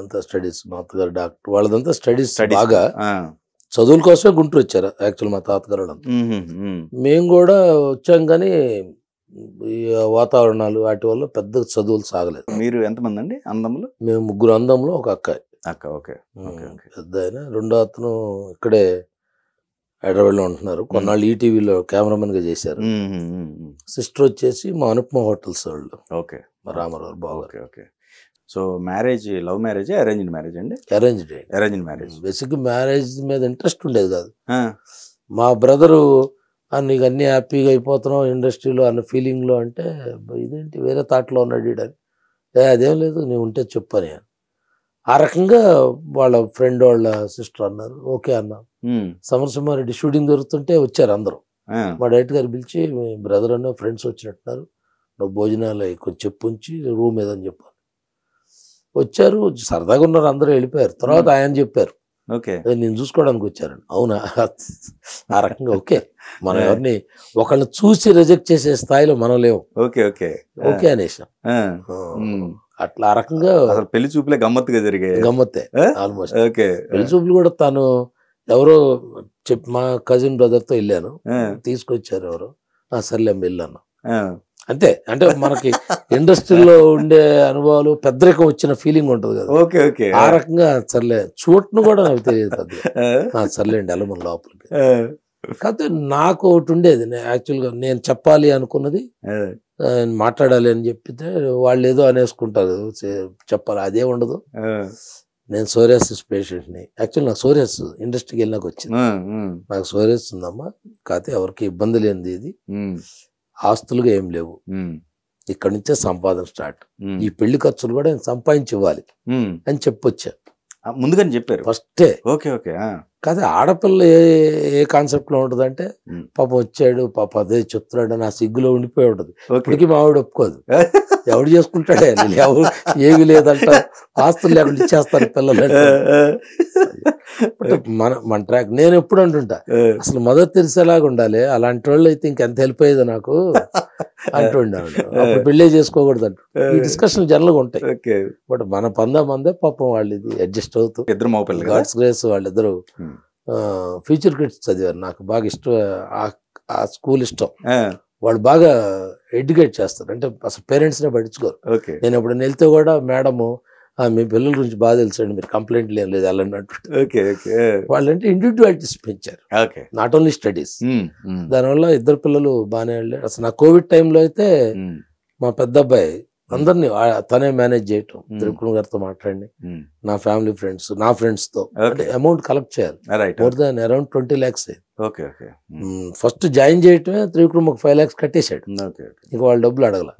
అంతా స్టడీస్ మా అత్తగారు డాక్టర్ వాళ్ళదంతా స్టడీస్ బాగా చదువుల కోసమే గుంటూరు వచ్చారు యాక్చువల్ మా తాతగారు మేము కూడా వచ్చాం కానీ వాతావరణాలు వాటి వల్ల పెద్ద చదువులు సాగలేదు మీరు ఎంతమంది అండి అందంలో మేము ముగ్గురు అందంలో ఒక అక్కాయి ఓకే పెద్ద ఆయన రెండో అతను ఇక్కడే హైదరాబాద్లో ఉంటున్నారు కొన్నాళ్ళు ఈటీవీలో కెమెరామెన్గా చేశారు సిస్టర్ వచ్చేసి మా అనుపమ హోటల్స్ వాళ్ళు ఓకే రామారావు బాబు okay so marriage love marriage arranged marriage అండి arranged arranged marriage basic marriage మీద ఇంట్రెస్ట్ ఉండేది కాదు మా బ్రదరు నీకు అన్నీ హ్యాపీగా అయిపోతున్నావు ఇండస్ట్రీలో అన్న ఫీలింగ్లో అంటే ఇదేంటి వేరే థాట్లో ఉన్నాడు అని అదేం లేదు నేను ఉంటే చెప్పని ఆ రకంగా వాళ్ళ ఫ్రెండ్ వాళ్ళ సిస్టర్ అన్నారు ఓకే అన్నారు సమరసింహారెడ్డి షూటింగ్ జరుగుతుంటే వచ్చారు అందరూ మా డైరెక్ట్ గారు పిలిచి మీ బ్రదర్ అన్న ఫ్రెండ్స్ వచ్చినట్టున్నారు నువ్వు భోజనాలు కొంచెం చెప్పు ఉంచి రూమ్ ఏదని చెప్పాను వచ్చారు సరదాగా ఉన్నారు అందరూ వెళ్ళిపోయారు తర్వాత ఆయన చెప్పారు నేను చూసుకోవడానికి వచ్చారండి అవునా ఆ రకంగా ఓకే మనం ఎవరిని ఒకళ్ళని చూసి రిజెక్ట్ చేసే స్థాయిలో మనం లేవు ఓకే ఓకే ఓకే అనేసాం అట్లా ఆ రకంగా అసలు పెళ్లి చూపులే గమ్మత్తుగా జరిగాయి గమ్మత్తే ఆల్మోస్ట్ ఓకే పెళ్లి చూపులు కూడా తాను ఎవరో చెప్పి మా కజిన్ బ్రదర్ తో వెళ్ళాను తీసుకొచ్చారు ఎవరు సర్లే వెళ్ళాను అంతే అంటే మనకి ఇండస్ట్రీలో [LAUGHS] ఉండే అనుభవాలు పెద్దరికం వచ్చిన ఫీలింగ్ ఉంటుంది కదా ఓకే ఓకే ఆ రకంగా సర్లే చోట్ను కూడా నాకు తెలియదు సర్లేండి మన లోపలికి కాకపోతే నాకు ఒకటి ఉండేది యాక్చువల్గా నేను చెప్పాలి అనుకున్నది మాట్లాడాలి అని చెప్పితే వాళ్ళు ఏదో అనేసుకుంటారు చెప్పాలి అదే ఉండదు నేను సోరియాసిస్ పేషెంట్ని యాక్చువల్ నాకు సోరేస్ ఇండస్ట్రీకి వెళ్ళినాక వచ్చింది నాకు సోరేస్ ఉందమ్మా కాకపోతే ఎవరికి ఇబ్బంది లేనిది ఇది ఆస్తులుగా ఏం లేవు ఇక్కడ నుంచే సంపాదన స్టార్ట్ ఈ పెళ్లి ఖర్చులు కూడా నేను సంపాదించి ఇవ్వాలి అని చెప్పొచ్చా ముందుగానే చెప్పారు ఫస్టే ఓకే ఓకే కాదు ఆడపిల్ల ఏ ఏ కాన్సెప్ట్లో అంటే పాప వచ్చాడు పాప అదే చెప్తున్నాడు నా సిగ్గులో ఉండిపోయి ఉంటుంది ఇప్పటికీ మా ఆవిడ ఒప్పుకోదు [LAUGHS] ఎవడు చేసుకుంటాడే ఎవరు ఏమీ లేదంట ఆస్తులు లేకుండా ఇచ్చేస్తారు పిల్లలు మన మన ట్రాక్ నేను ఎప్పుడు అంటుంటా అసలు మదర్ తెలిసేలాగా ఉండాలి అలాంటి వాళ్ళు అయితే ఇంకెంత హెల్ప్ అయ్యేది నాకు [LAUGHS] అంటుండే అప్పుడు పెళ్ళే చేసుకోకూడదు అంటు ఈ డిస్కషన్ జనరల్గా ఉంటాయి బట్ మన పందా మందే పాపం వాళ్ళు ఇది అడ్జస్ట్ అవుతూ ఇద్దరు మా పిల్లలు గాడ్స్ గ్రేస్ వాళ్ళిద్దరు ఫ్యూచర్ కిడ్స్ చదివారు నాకు బాగా ఇష్టం ఆ స్కూల్ ఇష్టం వాళ్ళు బాగా ఎడ్యుకేట్ చేస్తారు అంటే అసలు పేరెంట్స్నే పట్టించుకోరు నేను ఎప్పుడైనా వెళ్తే కూడా మేడము మీ పిల్లల గురించి బాగా తెలుసండి మీరు కంప్లైంట్ లేదు లేదు అలా ఓకే ఓకే వాళ్ళంటే ఇండివిజువాలిటీస్ పెంచారు నాట్ ఓన్లీ స్టడీస్ దానివల్ల ఇద్దరు పిల్లలు బాగానే వెళ్ళారు అసలు నా కోవిడ్ టైంలో అయితే మా పెద్ద అబ్బాయి అందరినీ తనే మేనేజ్ చేయటం త్రికుణ గారితో మాట్లాడండి నా ఫ్యామిలీ ఫ్రెండ్స్ నా ఫ్రెండ్స్ తో అమౌంట్ కలెక్ట్ చేయాలి more than around twenty lakhs first join చేయటమే త్రివిక్రమ్ ఒక ఫైవ్ ల్యాక్స్ కట్టేశాడు ఇంకా వాళ్ళ డబ్బులు అడగల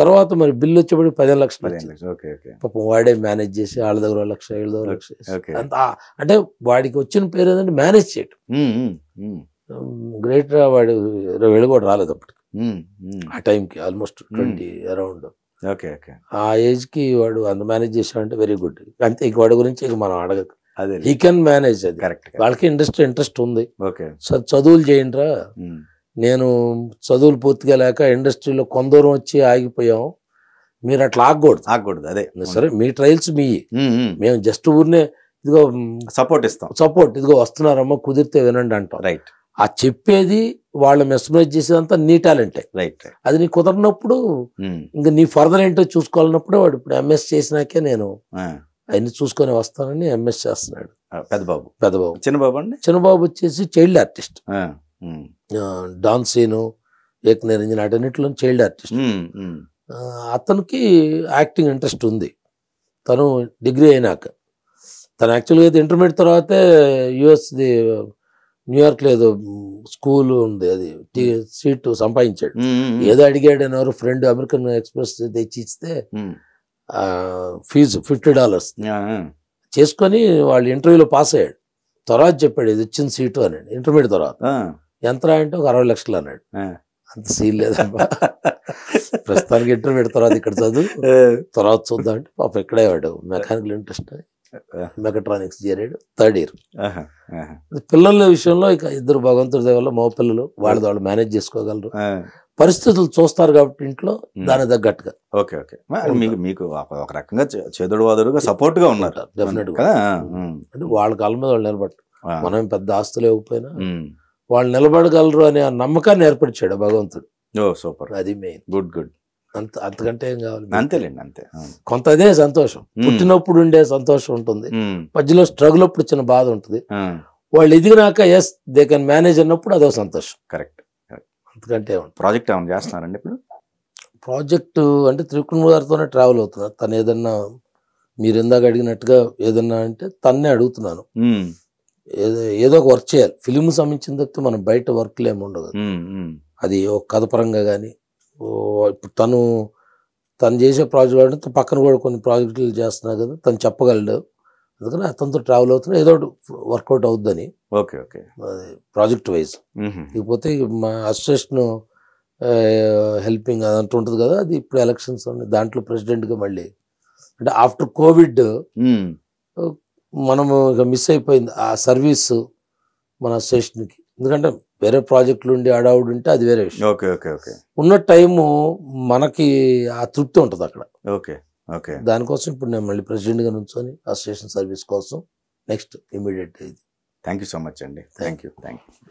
తర్వాత మరి బిల్లు వచ్చేప్పుడు పదిహేను లక్షలు పాపం వాడే మేనేజ్ చేసి వాళ్ళ దగ్గర లక్ష ఏడు దగ్గర లక్ష అంటే వాడికి వచ్చిన పేరు ఏంటంటే మేనేజ్ చేయటం గ్రేట్ వాడు వెళ్ళి కూడా రాలేదు అప్పటికి ఆ టైంకి almost twenty around okay okay ఆ ఏజ్కి వాడు అంత మేనేజ్ అంటే వెరీ గుడ్ అంతే ఇక వాడి గురించి ఇక మనం అడగదు అదే హీ కెన్ మేనేజ్ అది కరెక్ట్ వాళ్ళకి ఇంట్రెస్ట్ ఇంట్రెస్ట్ ఉంది ఓకే చదువులు చేయండిరా నేను చదువులు పూర్తిగా లేక ఇండస్ట్రీలో కొందరు వచ్చి ఆగిపోయాం మీరు అట్లా ఆగకూడదు ఆగకూడదు అదే సరే మీ ట్రయల్స్ మీ మేము జస్ట్ ఊరినే ఇదిగో సపోర్ట్ ఇస్తాం సపోర్ట్ ఇదిగో వస్తున్నారమ్మా కుదిరితే వినండి అంటాం రైట్ ఆ చెప్పేది వాళ్ళు మెస్మరైజ్ చేసేదంతా నీ టాలెంటే రైట్ అది నీ కుదరనప్పుడు ఇంకా నీ ఫర్దర్ ఏంటో చూసుకోవాలన్నప్పుడు వాడు ఇప్పుడు ఎంఎస్ చేసినాకే నేను అవన్నీ చూసుకొని వస్తానని ఎంఎస్ చేస్తున్నాడు పెద్దబాబు పెద్దబాబు చిన్నబాబు అండి చిన్నబాబు వచ్చేసి child artist dance scene Ek Niranjan అటన్నిటిలో చైల్డ్ ఆర్టిస్ట్ అతనికి యాక్టింగ్ ఇంట్రెస్ట్ ఉంది తను డిగ్రీ అయినాక తను యాక్చువల్గా అయితే ఇంటర్మీడియట్ తర్వాతే యుఎస్ది న్యూయార్క్ ఏదో స్కూల్ ఉంది అది సీట్ సంపాదించాడు ఏదో అడిగాడు ఎవరు ఫ్రెండ్ అమెరికన్ ఎక్స్ప్రెస్ తెచ్చి ఇస్తే ఫీజు ఫిఫ్టీ డాలర్స్ చేసుకొని వాళ్ళు ఇంటర్వ్యూలో పాస్ అయ్యాడు తర్వాత చెప్పాడు ఇది ఇచ్చిన సీటు అన్నాడు ఇంటర్మీడియట్ తర్వాత ఎంత అంటే ఒక అరవై లక్షలు అన్నాడు అంత సీన్ లేదమ్మా ప్రస్తుతానికి ఇంటర్మీడియట్ తర్వాత ఇక్కడ చదువు తర్వాత చూద్దాం అంటే పాప ఇక్కడే వాడు మెకానికల్ ఇంట్రెస్ట్ మెకట్రానిక్స్ చేరాడు థర్డ్ ఇయర్ పిల్లల విషయంలో ఇక ఇద్దరు భగవంతుడి దగ్గర మా పిల్లలు వాళ్ళ వాళ్ళు మేనేజ్ చేసుకోగలరు పరిస్థితులు చూస్తారు కాబట్టి ఇంట్లో దాని తగ్గట్టుగా ఓకే ఓకే మీకు ఒక రకంగా చేదుడు వాదుడుగా సపోర్ట్ గా ఉన్నారు డెఫినెట్ గా అంటే వాళ్ళ కాళ్ళ మీద వాళ్ళు నిలబడ్డారు మనం పెద్ద ఆస్తులు ఇవ్వకపోయినా వాళ్ళు నిలబడగలరు అనే నమ్మకాన్ని ఏర్పరిచాడు భగవంతుడు ఓ సూపర్ అది మెయిన్ గుడ్ గుడ్ అంత అంతకంటే ఏం కావాలి అంతేలేండి అంతే కొంత అదే సంతోషం పుట్టినప్పుడు ఉండే సంతోషం ఉంటుంది మధ్యలో స్ట్రగుల్ అప్పుడు చిన్న బాధ ఉంటుంది వాళ్ళు ఎదిగినాక ఎస్ దే కెన్ మేనేజ్ అన్నప్పుడు అదో సంతోషం కరెక్ట్ అంతకంటే ప్రాజెక్ట్ ఏమైనా చేస్తున్నారండి ఇప్పుడు ప్రాజెక్ట్ అంటే త్రికుణ్ గారితోనే ట్రావెల్ అవుతున్నా తను ఏదన్నా మీరు ఇందాక అడిగినట్టుగా ఏదన్నా అంటే తన్నే అడుగుతున్నాను ఏదో ఒక వర్క్ చేయాలి ఫిలిం సంబంధించిన తప్పితే మనం బయట వర్క్లు ఏమి ఉండదు అది ఒక కథపరంగా కానీ ఇప్పుడు తను తను చేసే ప్రాజెక్ట్ అంటే పక్కన కూడా కొన్ని ప్రాజెక్టులు చేస్తున్నా కదా తను చెప్పగలడు అందుకని అతనితో ట్రావెల్ అవుతున్నా ఏదో వర్కౌట్ అవుద్దని ఓకే ఓకే ప్రాజెక్ట్ వైజ్ ఇకపోతే మా అసోసియేషన్ హెల్పింగ్ అదంటూ ఉంటుంది కదా అది ఇప్పుడు ఎలక్షన్స్ దాంట్లో ప్రెసిడెంట్గా మళ్ళీ అంటే ఆఫ్టర్ కోవిడ్ మనము ఇక మిస్ అయిపోయింది ఆ సర్వీస్ మన అసోసియేషన్కి ఎందుకంటే వేరే ప్రాజెక్టులు ఉండి ఆడావుడు ఉంటే అది వేరే విషయం ఓకే ఓకే ఓకే ఉన్న టైము మనకి ఆ తృప్తి ఉంటుంది అక్కడ ఓకే ఓకే దానికోసం ఇప్పుడు నేను మళ్ళీ ప్రెసిడెంట్ గా నుంచి అసోసియేషన్ సర్వీస్ కోసం నెక్స్ట్ ఇమీడియట్ ఇది థ్యాంక్ యూ సో మచ్ అండి థ్యాంక్ యూ థ్యాంక్ యూ